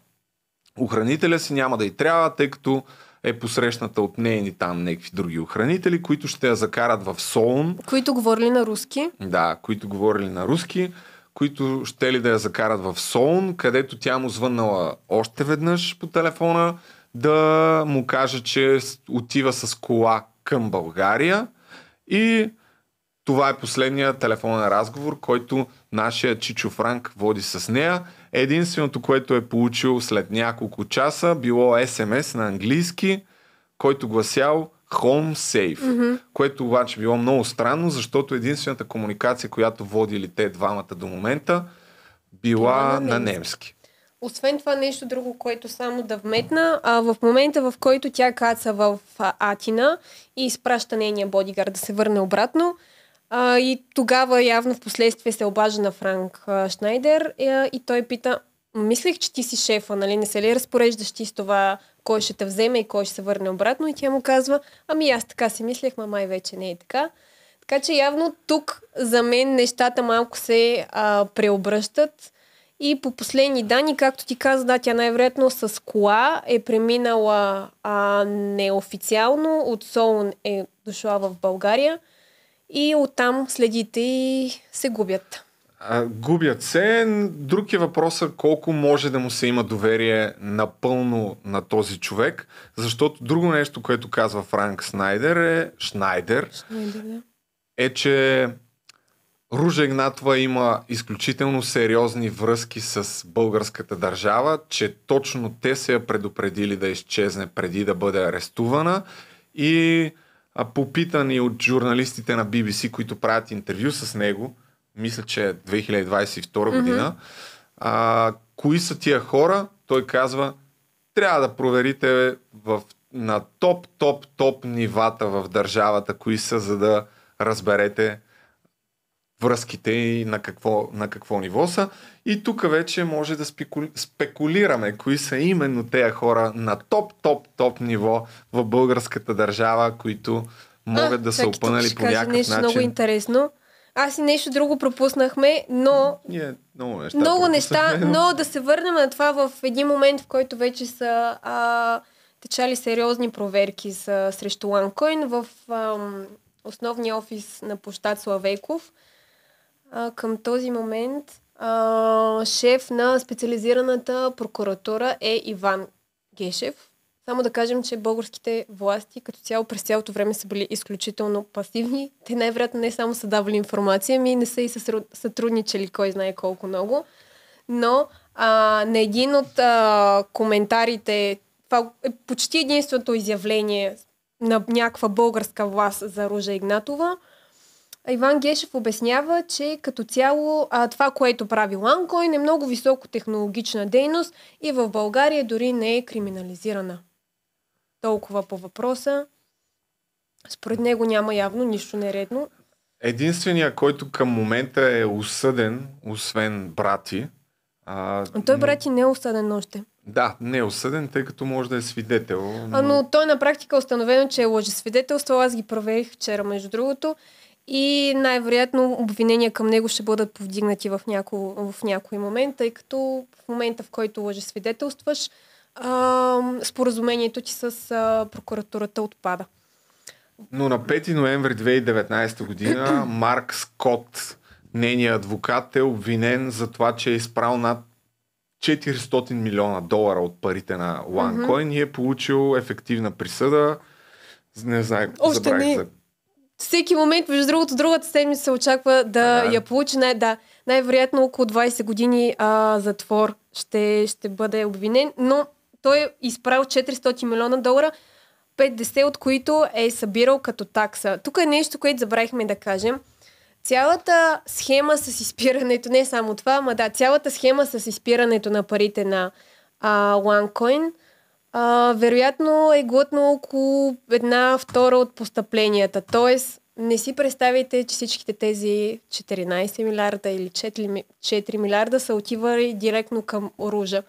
Охранителя си няма да и трябва, тъй като е посрещната от нейни там някакви други охранители, които ще я закарат в Солун. Които говорили на руски. Да, които говорили на руски, които ще ли да я закарат в Солун, където тя му звъннала още веднъж по телефона, да му каже, че отива с кола към България и това е последният телефонен разговор, който нашия Чичо Франк води с нея Единственото, което е получил след няколко часа, било СМС на английски, който гласял Home Safe, mm-hmm. което обаче било много странно, защото единствената комуникация, която водили те двамата до момента, била на немски. Освен това нещо друго, което само да вметна, а, в момента в който тя каца в Атина и изпраща нейния бодигар да се върне обратно, а, и тогава явно в последствие се обажа на Франк а, Шнайдер а, и той пита, мислех, че ти си шефа, нали? Не се ли разпореждаш ти с това, кой ще те вземе и кой ще се върне обратно? И тя му казва, ами аз така си мислех, ма май вече не е така. Така че явно тук за мен нещата малко се а, преобръщат. И по последни данни, както ти каза, да, тя най-вероятно с кола е преминала а, неофициално. От Солун е дошла в България и оттам следите и се губят. А, губят се. Друг е въпросът колко може да му се има доверие напълно на този човек, защото друго нещо, което казва Франк Снайдер е Шнайдер, Шнайдер е, че Ружа Игнатова има изключително сериозни връзки с българската държава, че точно те се я предупредили да изчезне преди да бъде арестувана и а попитани от журналистите на BBC, които правят интервю с него, мисля, че е 2022 година, mm-hmm. а, кои са тия хора, той казва, трябва да проверите в, на топ, топ, топ нивата в държавата, кои са, за да разберете връзките и на какво, на какво ниво са. И тук вече може да спекулираме кои са именно тези хора на топ, топ, топ ниво в българската държава, които могат а, да са опънали по някакъв нещо начин. много интересно. Аз и нещо друго пропуснахме, но... Ние много неща Много неща, но да се върнем на това в един момент, в който вече са а, течали сериозни проверки за, срещу OneCoin в а, основния офис на площад Славейков. А, към този момент а, шеф на специализираната прокуратура е Иван Гешев. Само да кажем, че българските власти като цяло през цялото време са били изключително пасивни. Те най-вероятно не само са давали информация, ми не са и сътрудничали кой знае колко много. Но а, на един от а, коментарите, това е почти единственото изявление на някаква българска власт за Ружа Игнатова, Иван Гешев обяснява, че като цяло а, това, което прави OneCoin е много високотехнологична дейност и в България дори не е криминализирана. Толкова по въпроса. Според него няма явно нищо нередно. Единствения, който към момента е осъден, освен брати. А, а той брати не е осъден още. Да, не е осъден, тъй като може да е свидетел. Но... А, но той на практика е установено, че е лъжесвидетелство. Аз ги проверих вчера, между другото и най-вероятно обвинения към него ще бъдат повдигнати в, няко, в някой момент, тъй като в момента, в който лъже свидетелстваш, а, споразумението ти с а, прокуратурата отпада. Но на 5 ноември 2019 година Марк Скотт, нейният адвокат, е обвинен за това, че е изправил над 400 милиона долара от парите на OneCoin mm-hmm. и е получил ефективна присъда. Не знае, Още забравих не... за всеки момент, между другото, другата седмица се очаква да ага. я получи. Не, да, най-вероятно около 20 години а, затвор ще, ще бъде обвинен, но той е изправил 400 милиона долара, 50 от които е събирал като такса. Тук е нещо, което забравихме да кажем. Цялата схема с изпирането, не само това, ма да, цялата схема с изпирането на парите на а, OneCoin – а, вероятно е глътно около една втора от постъпленията. Тоест, не си представите, че всичките тези 14 милиарда или 4, 4 милиарда са отивали директно към оружа.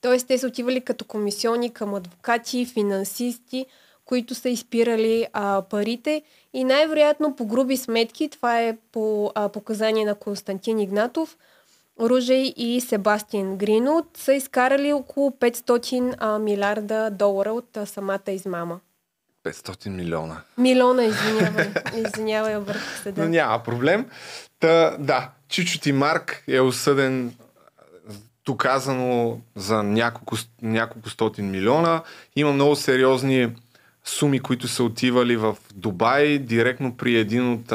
Тоест, те са отивали като комисиони към адвокати, финансисти, които са изпирали а, парите и най-вероятно по груби сметки, това е по а, показание на Константин Игнатов – Ружей и Себастиан Гринот са изкарали около 500 а, милиарда долара от а, самата измама. 500 милиона. Милиона, извинявай. Извинявай, обърках се. Да. Но няма проблем. Та, да, Чичо Марк е осъден доказано за няколко, няколко стотин милиона. Има много сериозни суми, които са отивали в Дубай, директно при един от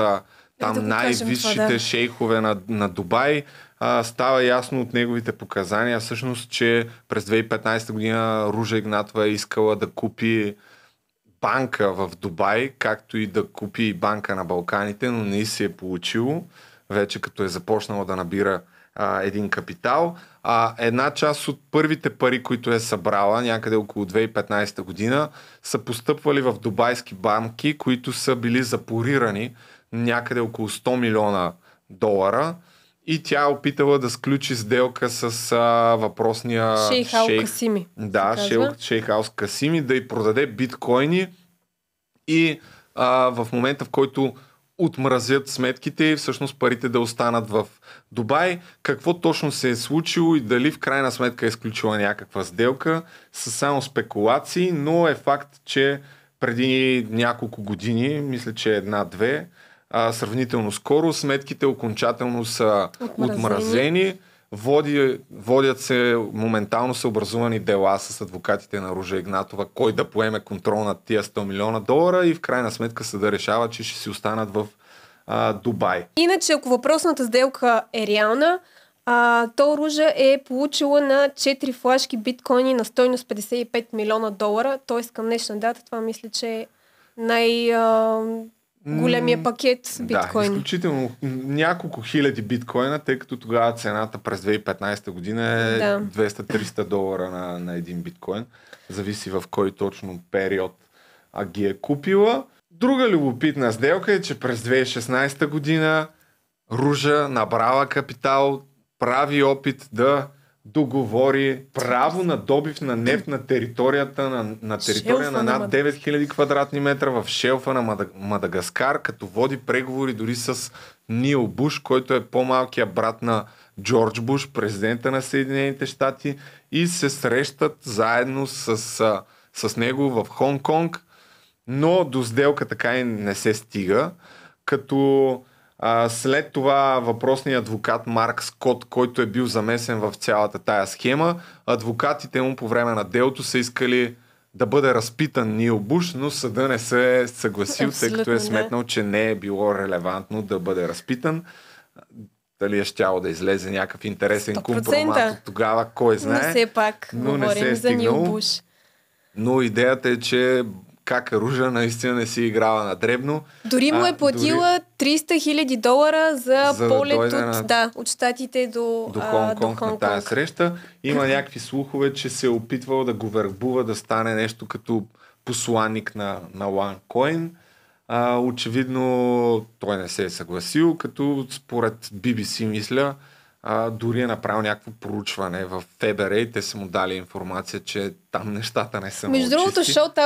там да най-висшите да. шейхове на, на Дубай а, става ясно от неговите показания всъщност, че през 2015 година Ружа Игнатова е искала да купи банка в Дубай, както и да купи банка на Балканите, но не се е получило, вече като е започнала да набира а, един капитал. А, една част от първите пари, които е събрала някъде около 2015 година, са постъпвали в дубайски банки, които са били запорирани някъде около 100 милиона долара и тя е опитала да сключи сделка с а, въпросния Шейхал шейх... Касими. Да, шейх, Шейхал Касими да й продаде биткоини и а, в момента в който отмразят сметките и всъщност парите да останат в Дубай. Какво точно се е случило и дали в крайна сметка е изключила някаква сделка са само спекулации, но е факт, че преди няколко години, мисля, че една-две, а, сравнително скоро. Сметките окончателно са отмразени. отмразени. Води, водят се, моментално са образувани дела с адвокатите на Ружа Игнатова, кой да поеме контрол над тия 100 милиона долара и в крайна сметка се да решава, че ще си останат в а, Дубай. Иначе, ако въпросната сделка е реална, а, то Ружа е получила на 4 флашки биткоини на стойност 55 милиона долара, т.е. към днешна дата това мисля, че е най- а, големия пакет биткоин. Да, изключително няколко хиляди биткоина, тъй като тогава цената през 2015 година е да. 200-300 долара на, на един биткоин. Зависи в кой точно период а ги е купила. Друга любопитна сделка е, че през 2016 година Ружа набрала капитал, прави опит да договори право на добив на нефт на територията на, на територия на над 9000 квадратни метра в шелфа на Мадагаскар, като води преговори дори с Нил Буш, който е по-малкия брат на Джордж Буш, президента на Съединените щати и се срещат заедно с, с него в Хонг Конг, но до сделка така и не се стига, като а, след това въпросният адвокат Марк Скот, който е бил замесен в цялата тая схема, адвокатите му по време на делото са искали да бъде разпитан Нил Буш, но съда не се е съгласил, Абсолютно, тъй като е сметнал, че не е било релевантно да бъде разпитан. Дали е щяло да излезе някакъв интересен 100%. компромат от тогава, кой знае. Но все пак но говорим не се е за Нил Буш. Но идеята е, че как Ружа наистина не си играва на дребно. Дори му е платила дори... 300 хиляди долара за, за полет от, на... да, от щатите до, до Хонг-Конг на тази среща. Има някакви слухове, че се е опитвал да го върбува да стане нещо като посланник на, на OneCoin. А, очевидно той не се е съгласил, като според BBC мисля, а, дори е направил някакво проучване в ФБР и те са му дали информация, че там нещата не са Между другото,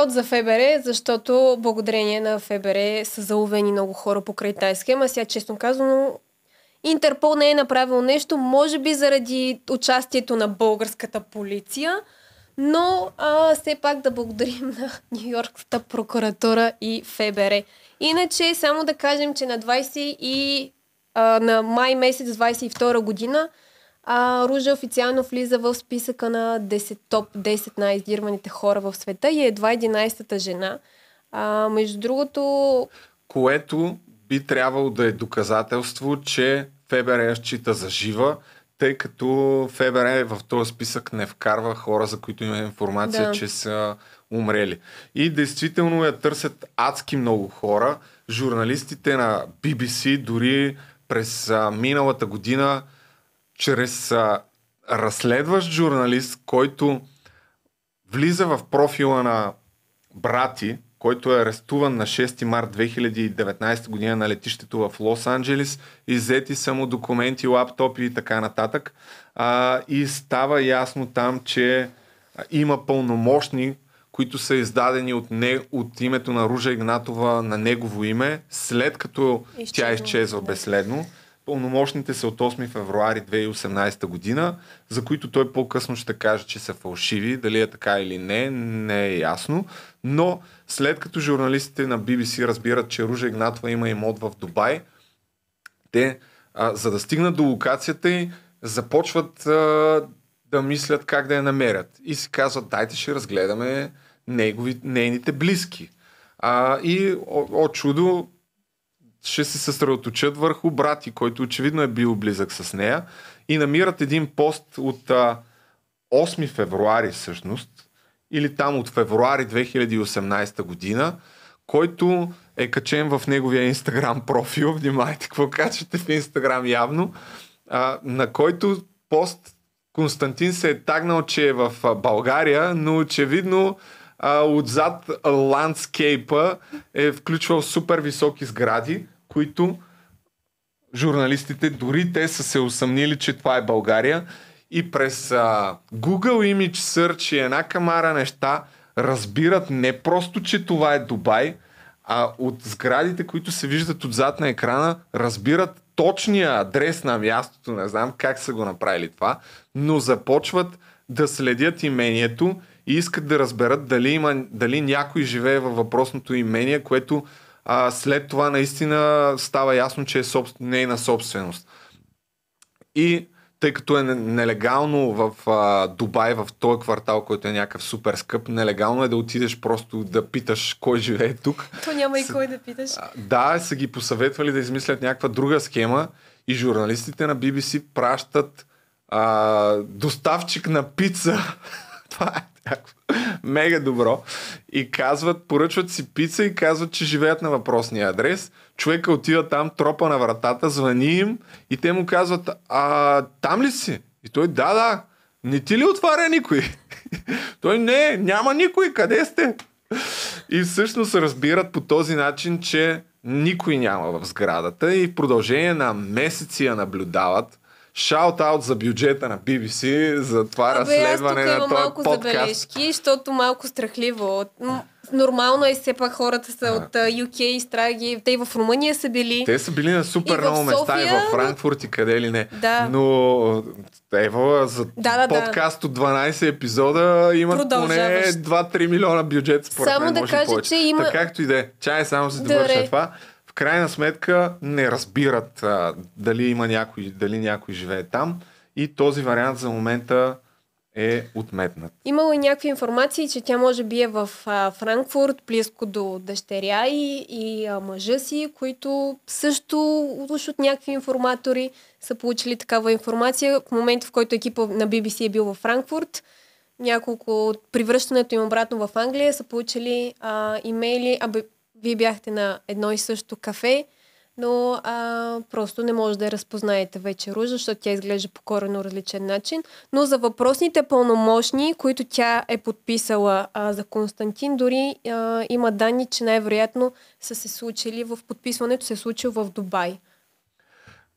от за ФБР, защото благодарение на ФБР са заловени много хора покрай тази схема. Сега, честно казано, Интерпол не е направил нещо, може би заради участието на българската полиция, но а, все пак да благодарим на Нью-Йоркската прокуратура и ФБР. Иначе, само да кажем, че на 20 и а, на май месец 22 година а, Ружа официално влиза в списъка на 10, топ 10 най-издирваните хора в света и е едва 11-та жена. А, между другото... Което би трябвало да е доказателство, че ФБР я счита за жива, тъй като ФБР е в този списък не вкарва хора, за които има информация, да. че са умрели. И действително я търсят адски много хора. Журналистите на BBC дори през а, миналата година чрез а, разследващ журналист, който влиза в профила на брати, който е арестуван на 6 март 2019 година на летището в Лос Анджелис, иззети са му документи, лаптопи и така нататък. А, и става ясно там, че има пълномощни, които са издадени от, не, от името на Ружа Игнатова на негово име, след като изчезва. тя изчезва е да. безследно. Пълномощните са от 8 февруари 2018 година, за които той по-късно ще каже, че са фалшиви. Дали е така или не, не е ясно. Но след като журналистите на BBC разбират, че Ружа Игнатова има имот в Дубай, те, а, за да стигнат до локацията й, започват а, да мислят как да я намерят. И си казват, дайте ще разгледаме негови, нейните близки. А, и, о, о чудо, ще се съсредоточат върху брати, който очевидно е бил близък с нея. И намират един пост от а, 8 февруари всъщност, или там от февруари 2018 година, който е качен в неговия инстаграм профил. Внимайте какво качвате в инстаграм явно. А, на който пост Константин се е тагнал, че е в България, но очевидно а, отзад ландскейпа е включвал супер високи сгради, които журналистите, дори те са се усъмнили, че това е България. И през а, Google Image Search и една камара неща разбират не просто, че това е Дубай, а от сградите, които се виждат отзад на екрана, разбират точния адрес на мястото, не знам как са го направили това, но започват да следят имението и искат да разберат дали, има, дали някой живее във въпросното имение, което а, след това наистина става ясно, че е собствен, нейна е собственост. И тъй като е нелегално в а, Дубай, в този квартал, който е някакъв супер скъп, нелегално е да отидеш просто да питаш кой живее тук. То няма и кой да питаш. Да, са ги посъветвали да измислят някаква друга схема и журналистите на BBC пращат а, доставчик на пица. Това е мега добро. И казват, поръчват си пица и казват, че живеят на въпросния адрес. Човека отива там, тропа на вратата, звъни им и те му казват, а там ли си? И той, да, да, не ти ли отваря никой? той, не, няма никой, къде сте? И всъщност разбират по този начин, че никой няма в сградата и в продължение на месеци я наблюдават – Шаут-аут за бюджета на BBC, за това Абе, разследване на този малко подкаст. забележки, защото малко страхливо. Нормално е все пак хората са а. от UK и страги. Те и в Румъния са били. Те са били на супер много места и в Франкфурт и къде ли не. Да. Но Ева, за да, да, подкаст от 12 епизода имат поне 2-3 милиона бюджет според Само мен, да кажа, повече. че има... Така както и да е. Чай, само се довърша това крайна сметка не разбират а, дали има някой, дали някой живее там и този вариант за момента е отметнат. Имало и някакви информации, че тя може би е в а, Франкфурт, близко до дъщеря и, и а, мъжа си, които също уж от някакви информатори са получили такава информация. В момента, в който екипа на BBC е бил в Франкфурт, няколко от привръщането им обратно в Англия са получили а, имейли, а, вие бяхте на едно и също кафе, но а, просто не може да я разпознаете вече Ружа, защото тя изглежда по корено различен начин. Но за въпросните пълномощни, които тя е подписала а, за Константин, дори а, има данни, че най-вероятно са се случили в подписването, се е случило в Дубай.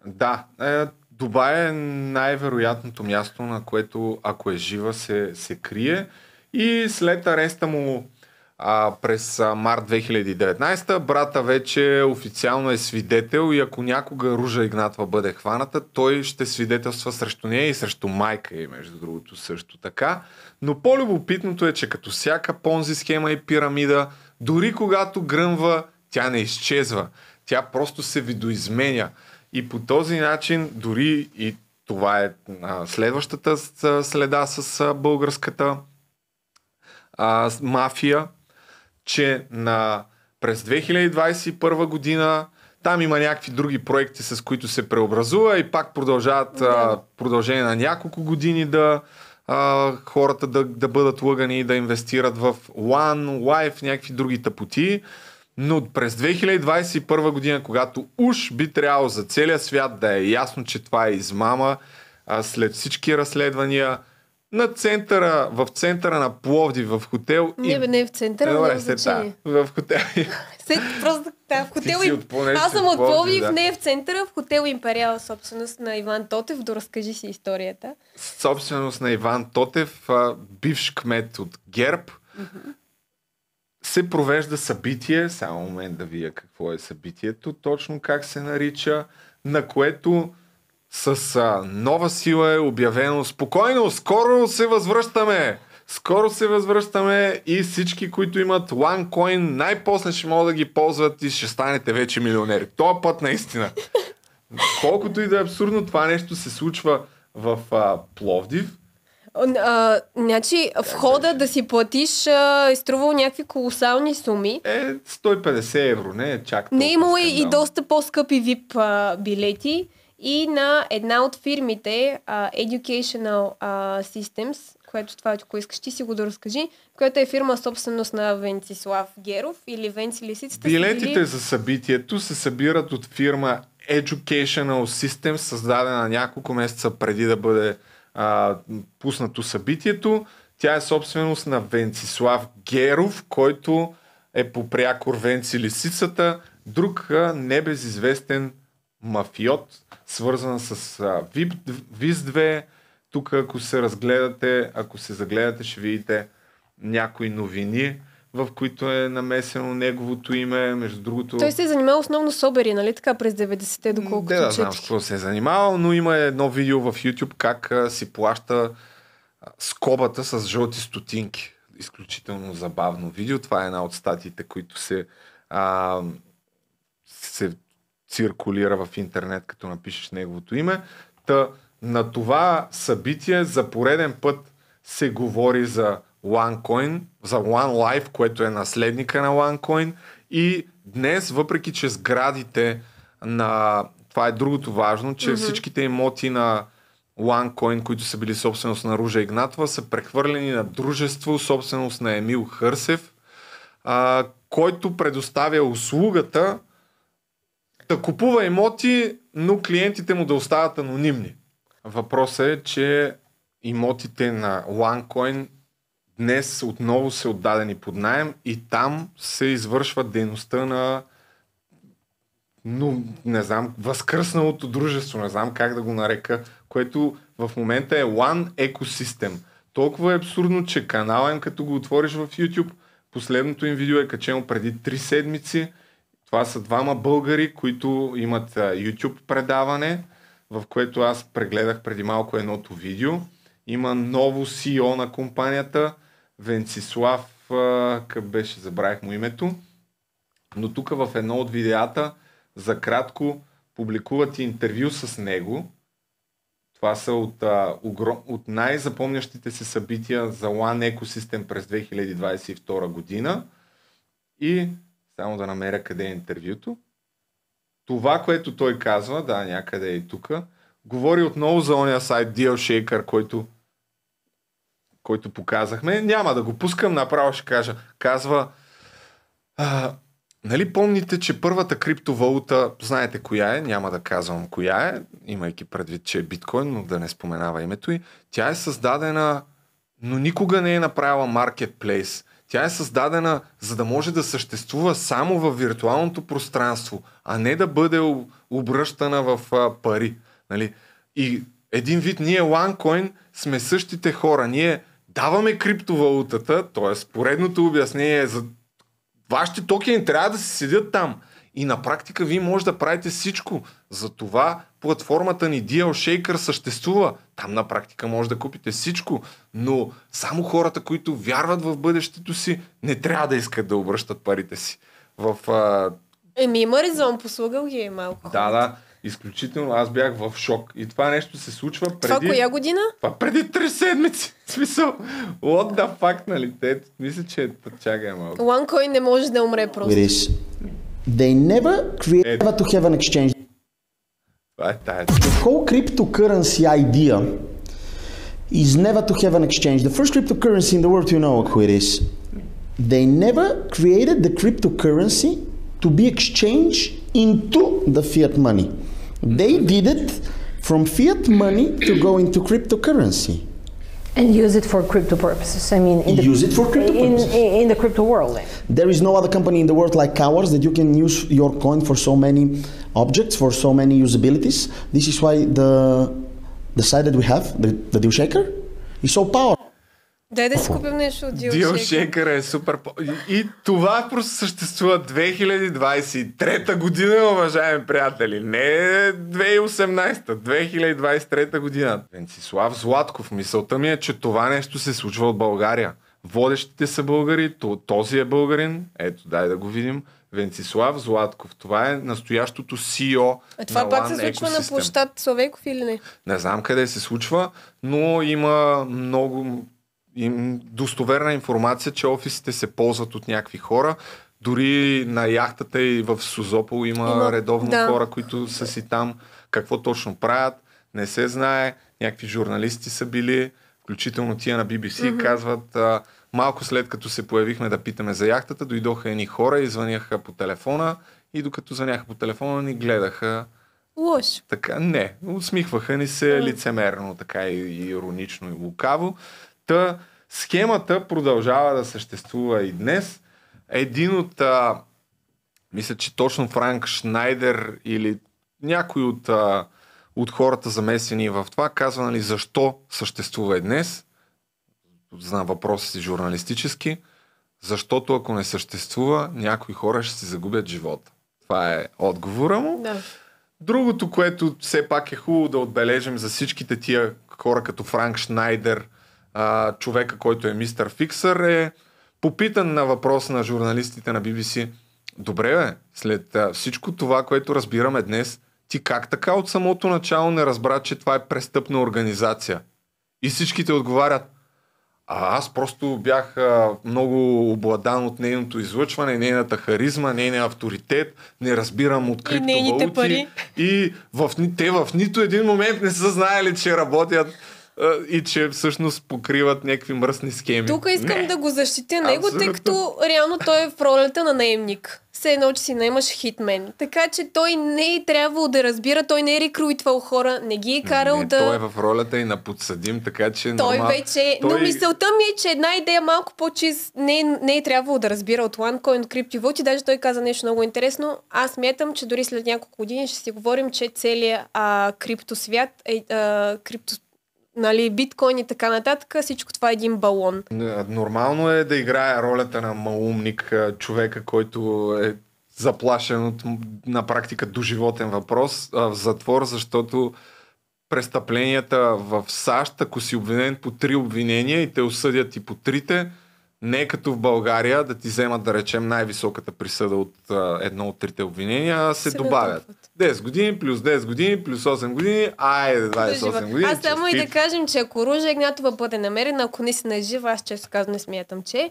Да, е, Дубай е най-вероятното място, на което ако е жива се, се крие. И след ареста му а, през а, март 2019. Брата вече официално е свидетел и ако някога Ружа Игнатва бъде хваната, той ще свидетелства срещу нея и срещу майка и между другото също така. Но по-любопитното е, че като всяка понзи схема и пирамида, дори когато гръмва, тя не изчезва. Тя просто се видоизменя. И по този начин, дори и това е а, следващата следа с а, българската а, мафия, че на, през 2021 година там има някакви други проекти, с които се преобразува и пак продължават да. а, продължение на няколко години да а, хората да, да бъдат лъгани и да инвестират в One Life, някакви други тъпоти. Но през 2021 година, когато уж би трябвало за целия свят да е ясно, че това е измама, а след всички разследвания, на центъра, в центъра на Пловди, в хотел. Не, и... бе, не в центъра, Добре, не да, в хотел. Сет, просто, да, в хотел и... Аз съм от Пловдив, да. не в центъра, в хотел Империал, собственост на Иван Тотев. Доразкажи си историята. Собственост на Иван Тотев, бивш кмет от ГЕРБ. Се провежда събитие, само момент да вия какво е събитието, точно как се нарича, на което с а, нова сила е обявено. Спокойно, скоро се възвръщаме! Скоро се възвръщаме и всички, които имат OneCoin, най-после ще могат да ги ползват и ще станете вече милионери. Този път наистина. Колкото и да е абсурдно, това нещо се случва в а, Пловдив. А, значи, входа да си платиш а, е струвал някакви колосални суми. Е, 150 евро, не е чак. Не е имало и доста по-скъпи VIP а, билети и на една от фирмите uh, Educational uh, Systems, което това, е, ако искаш, ти си го да разкажи, която е фирма собственост на Венцислав Геров или Венци Лисицата. Билетите били... за събитието се събират от фирма Educational Systems, създадена няколко месеца преди да бъде а, пуснато събитието. Тя е собственост на Венцислав Геров, който е по прякор Венци Лисицата, друг небезизвестен мафиот, свързана с VIS-2. Тук, ако се разгледате, ако се загледате, ще видите някои новини, в които е намесено неговото име, между другото... Той се е занимавал основно с обери, нали така, през 90-те, доколкото Не да, знам с какво се е занимавал, но има едно видео в YouTube как а, си плаща скобата с жълти стотинки. Изключително забавно видео. Това е една от статиите, които се, а, се циркулира в интернет, като напишеш неговото име. Та на това събитие за пореден път се говори за OneCoin, за OneLife, което е наследника на OneCoin. И днес, въпреки че сградите на... Това е другото важно, че mm-hmm. всичките имоти на OneCoin, които са били собственост на Ружа Игнатова, са прехвърлени на дружество, собственост на Емил Хърсев, а, който предоставя услугата да купува имоти, но клиентите му да остават анонимни. Въпросът е, че имотите на OneCoin днес отново са отдадени под найем и там се извършва дейността на ну, не знам, възкръсналото дружество, не знам как да го нарека, което в момента е One Ecosystem. Толкова е абсурдно, че канала им, като го отвориш в YouTube, последното им видео е качено преди 3 седмици – това са двама българи, които имат YouTube предаване, в което аз прегледах преди малко едното видео. Има ново CEO на компанията, Венцислав, как беше, забравих му името. Но тук в едно от видеята, за кратко, публикуват интервю с него. Това са от, от най-запомнящите се събития за One Ecosystem през 2022 година. И само да намеря къде е интервюто. Това, което той казва, да, някъде е и тук, говори отново за ония сайт DealShaker, който, който показахме. Няма да го пускам, направо ще кажа. Казва, а, нали помните, че първата криптовалута, знаете коя е, няма да казвам коя е, имайки предвид, че е биткоин, но да не споменава името и, тя е създадена но никога не е направила маркетплейс. Тя е създадена за да може да съществува само в виртуалното пространство, а не да бъде обръщана в пари. Нали? И един вид ние OneCoin сме същите хора. Ние даваме криптовалутата, т.е. поредното обяснение е за вашите токени трябва да си седят там. И на практика вие може да правите всичко. Затова платформата ни DL Shaker съществува. Там на практика може да купите всичко. Но само хората, които вярват в бъдещето си, не трябва да искат да обръщат парите си. В, а... Еми има резон, послугал ги е малко. Да, да. Изключително аз бях в шок. И това нещо се случва преди... Това коя година? Това преди три седмици. В смисъл, what the fuck, нали? Те, мисля, че е чакай е малко. OneCoin не може да умре просто. Мириш. They never create ever to have an exchange. The whole cryptocurrency idea is never to have an exchange. The first cryptocurrency in the world, you know who it is. They never created the cryptocurrency to be exchanged into the fiat money. They did it from fiat money to go into cryptocurrency and use it for crypto purposes. I mean, in the, use it for crypto purposes. In, in, the crypto world. There is no other company in the world like ours that you can use your coin for so many objects, for so many usabilities. This is why the the site that we have, the, the deal shaker, is so powerful. Дай да си купим нещо от Дио Шекър. е супер. И, и това просто съществува 2023 година, уважаеми приятели. Не 2018, е 2023 година. Венцислав Златков, мисълта ми е, че това нещо се случва от България. Водещите са българи, този е българин. Ето, дай да го видим. Венцислав Златков. Това е настоящото CEO. А това пак се случва екосистем. на площад Словеков или не? Не знам къде се случва, но има много им достоверна информация, че офисите се ползват от някакви хора. Дори на яхтата и в Сузопол има, има редовно да. хора, които са си там. Какво точно правят, не се знае. Някакви журналисти са били, включително тия на BBC, mm-hmm. казват а, малко след като се появихме да питаме за яхтата, дойдоха едни хора и звъняха по телефона и докато звъняха по телефона ни гледаха Лош. Така, не. Усмихваха ни се лицемерно, така и, и иронично и лукаво. Та схемата продължава да съществува и днес. Един от, а, мисля, че точно Франк Шнайдер или някой от, а, от хората замесени в това казва, нали, защо съществува и днес. Знам въпроса си журналистически. Защото ако не съществува, някои хора ще си загубят живота. Това е отговора му. Да. Другото, което все пак е хубаво да отбележим за всичките тия хора като Франк Шнайдер – а, човека, който е мистер Фиксър, е попитан на въпрос на журналистите на BBC. Добре, бе, след а, всичко това, което разбираме днес, ти как така от самото начало не разбра, че това е престъпна организация? И всичките отговарят, а аз просто бях а, много обладан от нейното излъчване, нейната харизма, нейния авторитет, не разбирам от криптовалути. И, пари. и в, те в нито един момент не са знаели, че работят и че всъщност покриват някакви мръсни схеми. Тук искам не. да го защитя него, тъй като реално той е в ролята на наемник. Все едно, че си наймаш хитмен. Така че той не е трябвало да разбира, той не е рекруитвал хора, не ги е карал не, да. Той е в ролята и на подсъдим, така че. Той нормал... вече. Той... Но мисълта ми е, че една идея малко по-чист не, е, не е трябвало да разбира от OneCoin Crypto и даже той каза нещо много интересно. Аз мятам, че дори след няколко години ще си говорим, че целият а, криптосвят, е, а, нали, биткоин и така нататък, всичко това е един балон. Нормално е да играе ролята на малумник, човека, който е заплашен от на практика доживотен въпрос в затвор, защото престъпленията в САЩ, ако си обвинен по три обвинения и те осъдят и по трите, не е като в България да ти вземат, да речем, най-високата присъда от а, едно от трите обвинения, а се, се добавят. Натъпват. 10 години, плюс 10 години, плюс 8 години, айде 28 години. Аз само и да кажем, че ако Ружа Игнатова бъде намерена, ако не си нажива, е аз често казвам, не смятам, че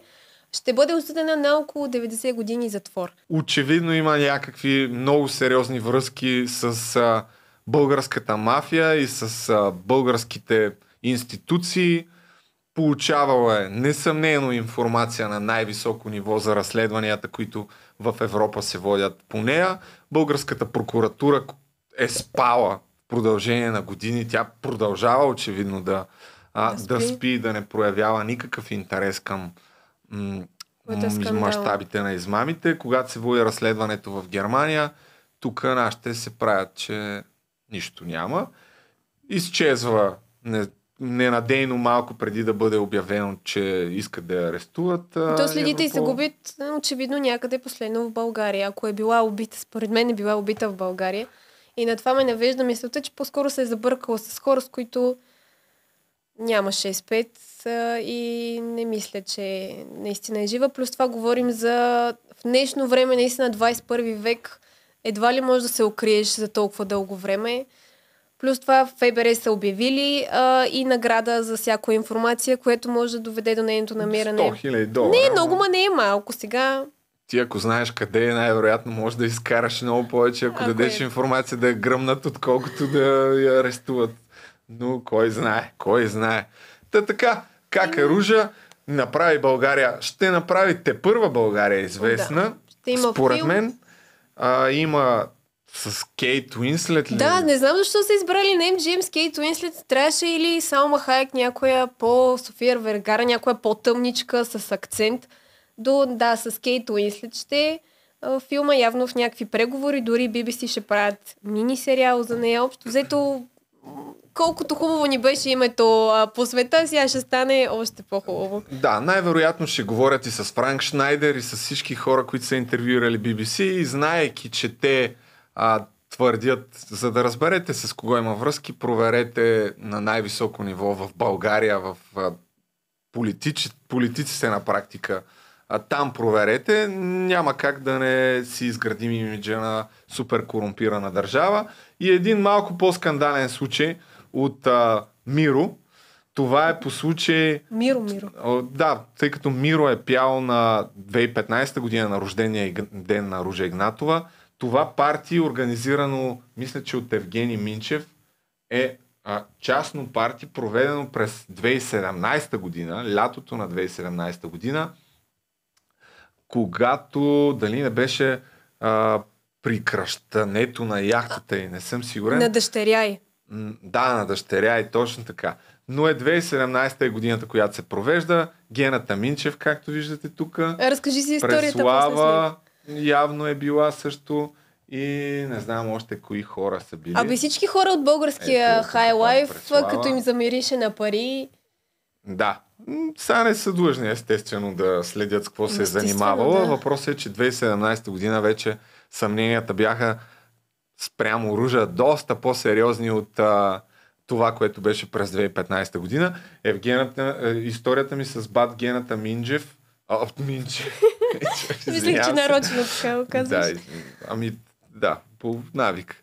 ще бъде осъдена на около 90 години затвор. Очевидно има някакви много сериозни връзки с а, българската мафия и с а, българските институции. Получавала е несъмнено информация на най-високо ниво за разследванията, които в Европа се водят по нея българската прокуратура е спала в продължение на години. Тя продължава очевидно да, а, да, спи. да спи, да не проявява никакъв интерес към м- е мащабите на измамите. Когато се води разследването в Германия, тук нашите се правят, че нищо няма. Изчезва не, ненадейно малко преди да бъде обявено, че искат да я арестуват. То следите Европол... и губят очевидно някъде последно в България. Ако е била убита, според мен е била убита в България. И на това ме навежда мисълта, че по-скоро се е забъркала с хора, с които няма 6-5 и не мисля, че наистина е жива. Плюс това говорим за в днешно време, наистина 21 век, едва ли може да се окриеш за толкова дълго време. Плюс това в ФБР са обявили а, и награда за всяка информация, което може да доведе до нейното намиране. 100 000 долара. Не много, ма не е малко. Сега ти ако знаеш къде е, най-вероятно можеш да изкараш много повече, ако, ако дадеш е. информация да я гръмнат, отколкото да я арестуват. Но кой знае, кой знае. Та така, как е ружа, направи България, ще направи те първа България известна. Да. Ще има Според мен а, има с Кейт Уинслет ли? Да, не знам защо са избрали на MGM с Кейт Уинслет. Трябваше или Салма Хайек, някоя по-София Вергара, някоя по-тъмничка с акцент. До, да, с Кейт Уинслет ще филма явно в някакви преговори, дори BBC ще правят мини сериал за нея. Общо взето, колкото хубаво ни беше името по света, сега ще стане още по-хубаво. Да, най-вероятно ще говорят и с Франк Шнайдер и с всички хора, които са интервюирали BBC, и знаеки, че те а, твърдят, за да разберете с кого има връзки, проверете на най-високо ниво в България, в а, политици, политиците на практика. А, там проверете, няма как да не си изградим имиджа на супер корумпирана държава. И един малко по-скандален случай от а, Миро, това е по случай... Миро, Миро. Да, тъй като Миро е пял на 2015 година на рождения ден на Ружа Игнатова това парти, организирано, мисля, че от Евгений Минчев, е а, частно парти, проведено през 2017 година, лятото на 2017 година, когато дали не беше а, при кръщането на яхтата и не съм сигурен. На дъщеря й. Да, на дъщеря и точно така. Но е 2017 е годината, която се провежда. Гената Минчев, както виждате тук. Разкажи си историята. Преслава, явно е била също и не знам още кои хора са били. Аби всички хора от българския Ето, High Life, като им замирише на пари. Да. Сега не са длъжни, естествено, да следят с какво се е занимавала. Да. Въпросът е, че 2017 година вече съмненията бяха спрямо оружа, доста по-сериозни от а, това, което беше през 2015 година. Евгената, е, историята ми с бат Гената Минджев, а, Минджев, Мислих, че нарочно така го казваш. Да, ами да, по навик.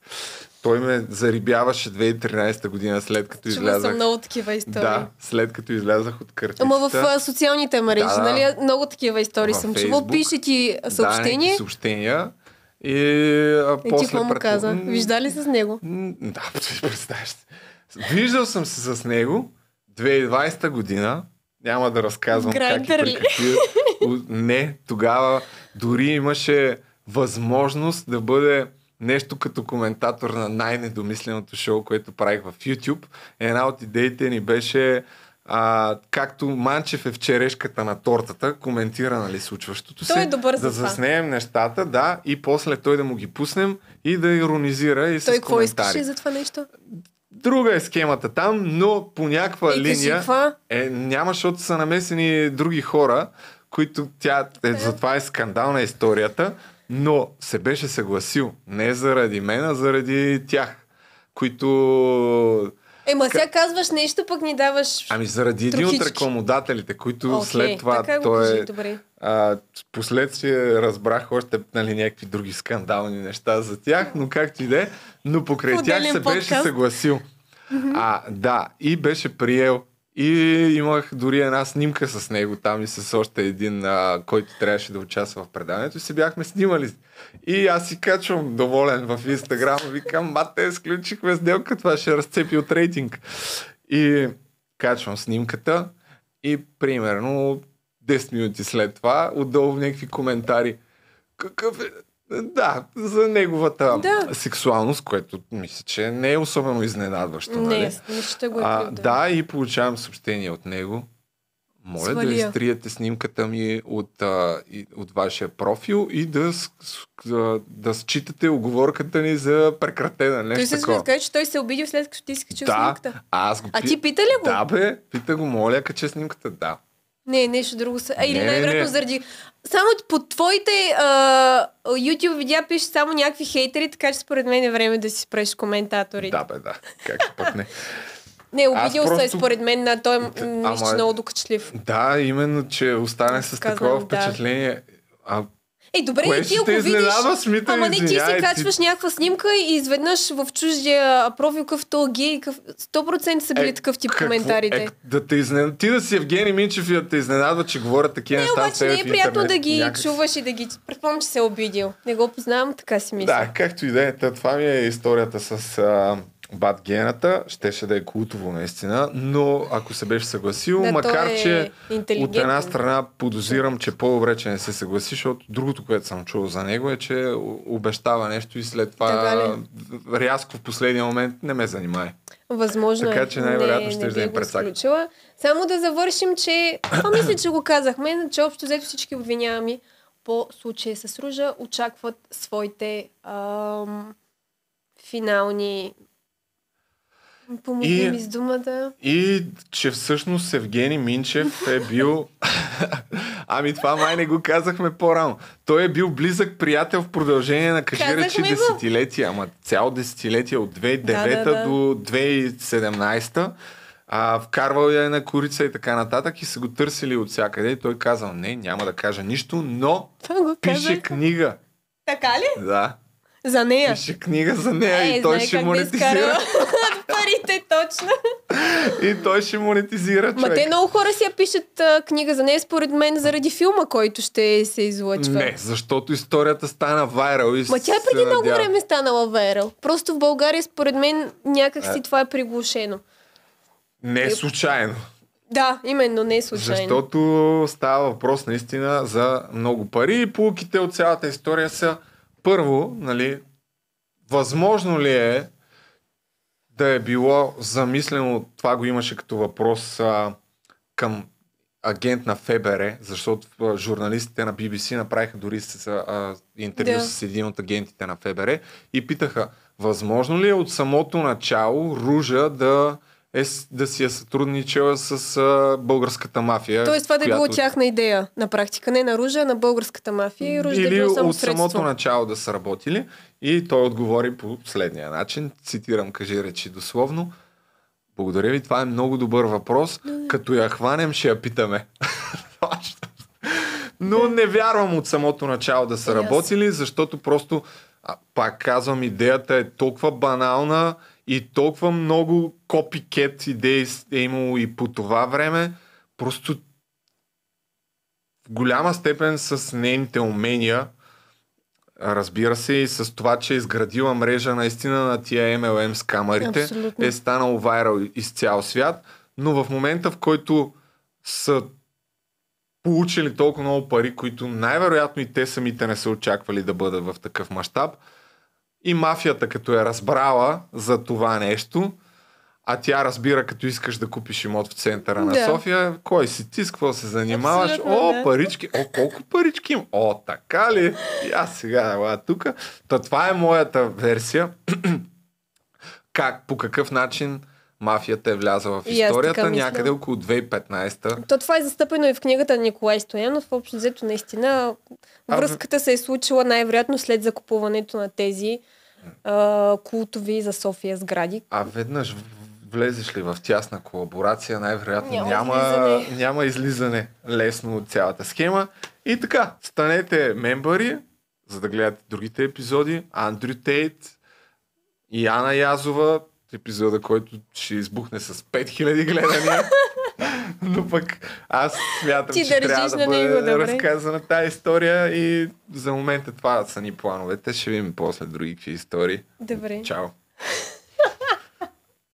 Той ме зарибяваше 2013 година след като Чува излязах. съм много такива истории. Да, след като излязах от картицата. Ама в а, социалните мрежи, да, нали? Много такива истории съм чувал. Пише ти съобщения. Да, съобщения. И, а, и после ти му каза? Вижда ли с него? Да, представяш се. Виждал съм се с него 2020 година няма да разказвам Грайдър как и какви... Не, тогава дори имаше възможност да бъде нещо като коментатор на най-недомисленото шоу, което правих в YouTube. Една от идеите ни беше а, както Манчев е в черешката на тортата, коментира нали, случващото се. Той е добър да заснеем нещата, да, и после той да му ги пуснем и да иронизира и той с Той какво искаше за това нещо? Друга е схемата там, но по някаква и линия си, е, няма, защото са намесени други хора, които тя, е, е, затова е скандална историята, но се беше съгласил не заради мен, а заради тях, които Ема сега казваш нещо, пък ни даваш. Ами заради един от рекламодателите, които okay, след това той е. Добре. А, последствие разбрах още нали, някакви други скандални неща за тях, но както и да е, но покрай Поделим тях се подкаст. беше съгласил. А, да, и беше приел и имах дори една снимка с него там и с още един, а, който трябваше да участва в предаването и се бяхме снимали. И аз си качвам доволен в Инстаграм, викам, мате, сключихме сделка, това ще разцепи от рейтинг. И качвам снимката и примерно 10 минути след това отдолу в някакви коментари. Какъв е, да, за неговата да. сексуалност, което мисля, че не е особено изненадващо. Не, нали? не ще го е а, да. и получавам съобщение от него. Моля Свалия. да изтриете снимката ми от, а, и, от вашия профил и да, с, да, да считате оговорката ни за прекратена. Нещо той се такова. Каже, че той се обидил след като ти си качил да, снимката. Аз го, а ти пита ли го? Да, бе, пита го, моля, кача снимката, да. Не, нещо друго са. А, или не, най-вероятно заради... Само по твоите а, YouTube видеа пише само някакви хейтери, така че според мен е време да си спреш коментаторите. Да, бе, да. Как пък не. Не, обидил е просто... се според мен, на той е много докачлив. Да, именно, че остане с такова да. впечатление. А е, добре, Кое ти ако видиш... Смита, ама не, ти си качваш ти... някаква снимка и изведнъж в чуждия профил къв то гей, къв... 100% са били е, такъв тип какво? коментарите. Е, да те изненад... Ти да си Евгений Минчев и да те изненадва, че говорят такива не, неща. Обаче не е приятно да ги някакси. чуваш и да ги... Предполагам, че се е обидил. Не го познавам, така си мисля. Да, както и да е. Това ми е историята с... А Бат Гената щеше да е култово наистина, но ако се беше съгласил, да, макар е че от една страна подозирам, че по-добре, че не се съгласи, защото другото, което съм чувал за него е, че обещава нещо и след това рязко в последния момент не ме занимае. Възможно така, е. че най-вероятно ще ще да им прецак. Само да завършим, че това мисля, че го казахме, че значи, общо взето всички обвинявами по случая с Ружа очакват своите ам, финални Помогни ми с думата. И че всъщност Евгений Минчев е бил... ами това май не го казахме по-рано. Той е бил близък приятел в продължение на кажи речи десетилетия. Ама цяло десетилетие от 2009 да, да, да. до 2017 а, вкарвал я е на курица и така нататък и са го търсили от всякъде. И той казал, не, няма да кажа нищо, но пише казах. книга. Така ли? Да. За нея. Пише книга за нея е, и той ще е монетизира. парите, точно. И той ще монетизира човек. Ма те много хора си я пишат а, книга за нея, според мен, заради филма, който ще се излъчва. Не, защото историята стана вайрал. И Ма тя преди много надява. време станала вайрал. Просто в България, според мен, някакси а... Е. това е приглушено. Не е случайно. Да, именно, не е случайно. Защото става въпрос наистина за много пари и полуките от цялата история са първо, нали, възможно ли е да е било замислено, това го имаше като въпрос а, към агент на ФБР, защото журналистите на BBC направиха дори с, а, интервю да. с един от агентите на ФБР и питаха, възможно ли е от самото начало Ружа да е да си е сътрудничала с а, българската мафия. Тоест това да е било тяхна идея на практика, не на Ружа, а на българската мафия и Ружа Или да е било само от средство. самото начало да са работили и той отговори по следния начин, цитирам, кажи речи дословно. Благодаря ви, това е много добър въпрос. Но... Като я хванем, ще я питаме. Но не вярвам от самото начало да са работили, защото просто, пак казвам, идеята е толкова банална, и толкова много копикет идеи е имало и по това време, просто в голяма степен с нейните умения, разбира се, и с това, че е изградила мрежа наистина на тия MLM с Абсолютно. е станал вайрал из цял свят, но в момента, в който са получили толкова много пари, които най-вероятно и те самите не са очаквали да бъдат в такъв мащаб, и мафията, като е разбрала за това нещо, а тя разбира, като искаш да купиш имот в центъра да. на София, кой си ти, с какво се занимаваш, Абсолютно, о, да. парички, о, колко парички им, о, така ли, и аз сега, ела тук. То това е моята версия, как, по какъв начин мафията е вляза в историята някъде около 2015-та. То това е застъпено и в книгата на Николай Стоянов. Общо взето, наистина, връзката се е случила най-вероятно след закупуването на тези а, култови за София сгради. А веднъж влезеш ли в тясна колаборация, най-вероятно няма, няма, излизане. няма излизане лесно от цялата схема. И така, станете мембари, за да гледате другите епизоди. Андрю Тейт, Яна Язова, епизода, който ще избухне с 5000 гледания. Но пък аз смятам, Ти че трябва да бъде добре. разказана тази история и за момента това са ни плановете. Ще видим после други истории. Добре. Чао.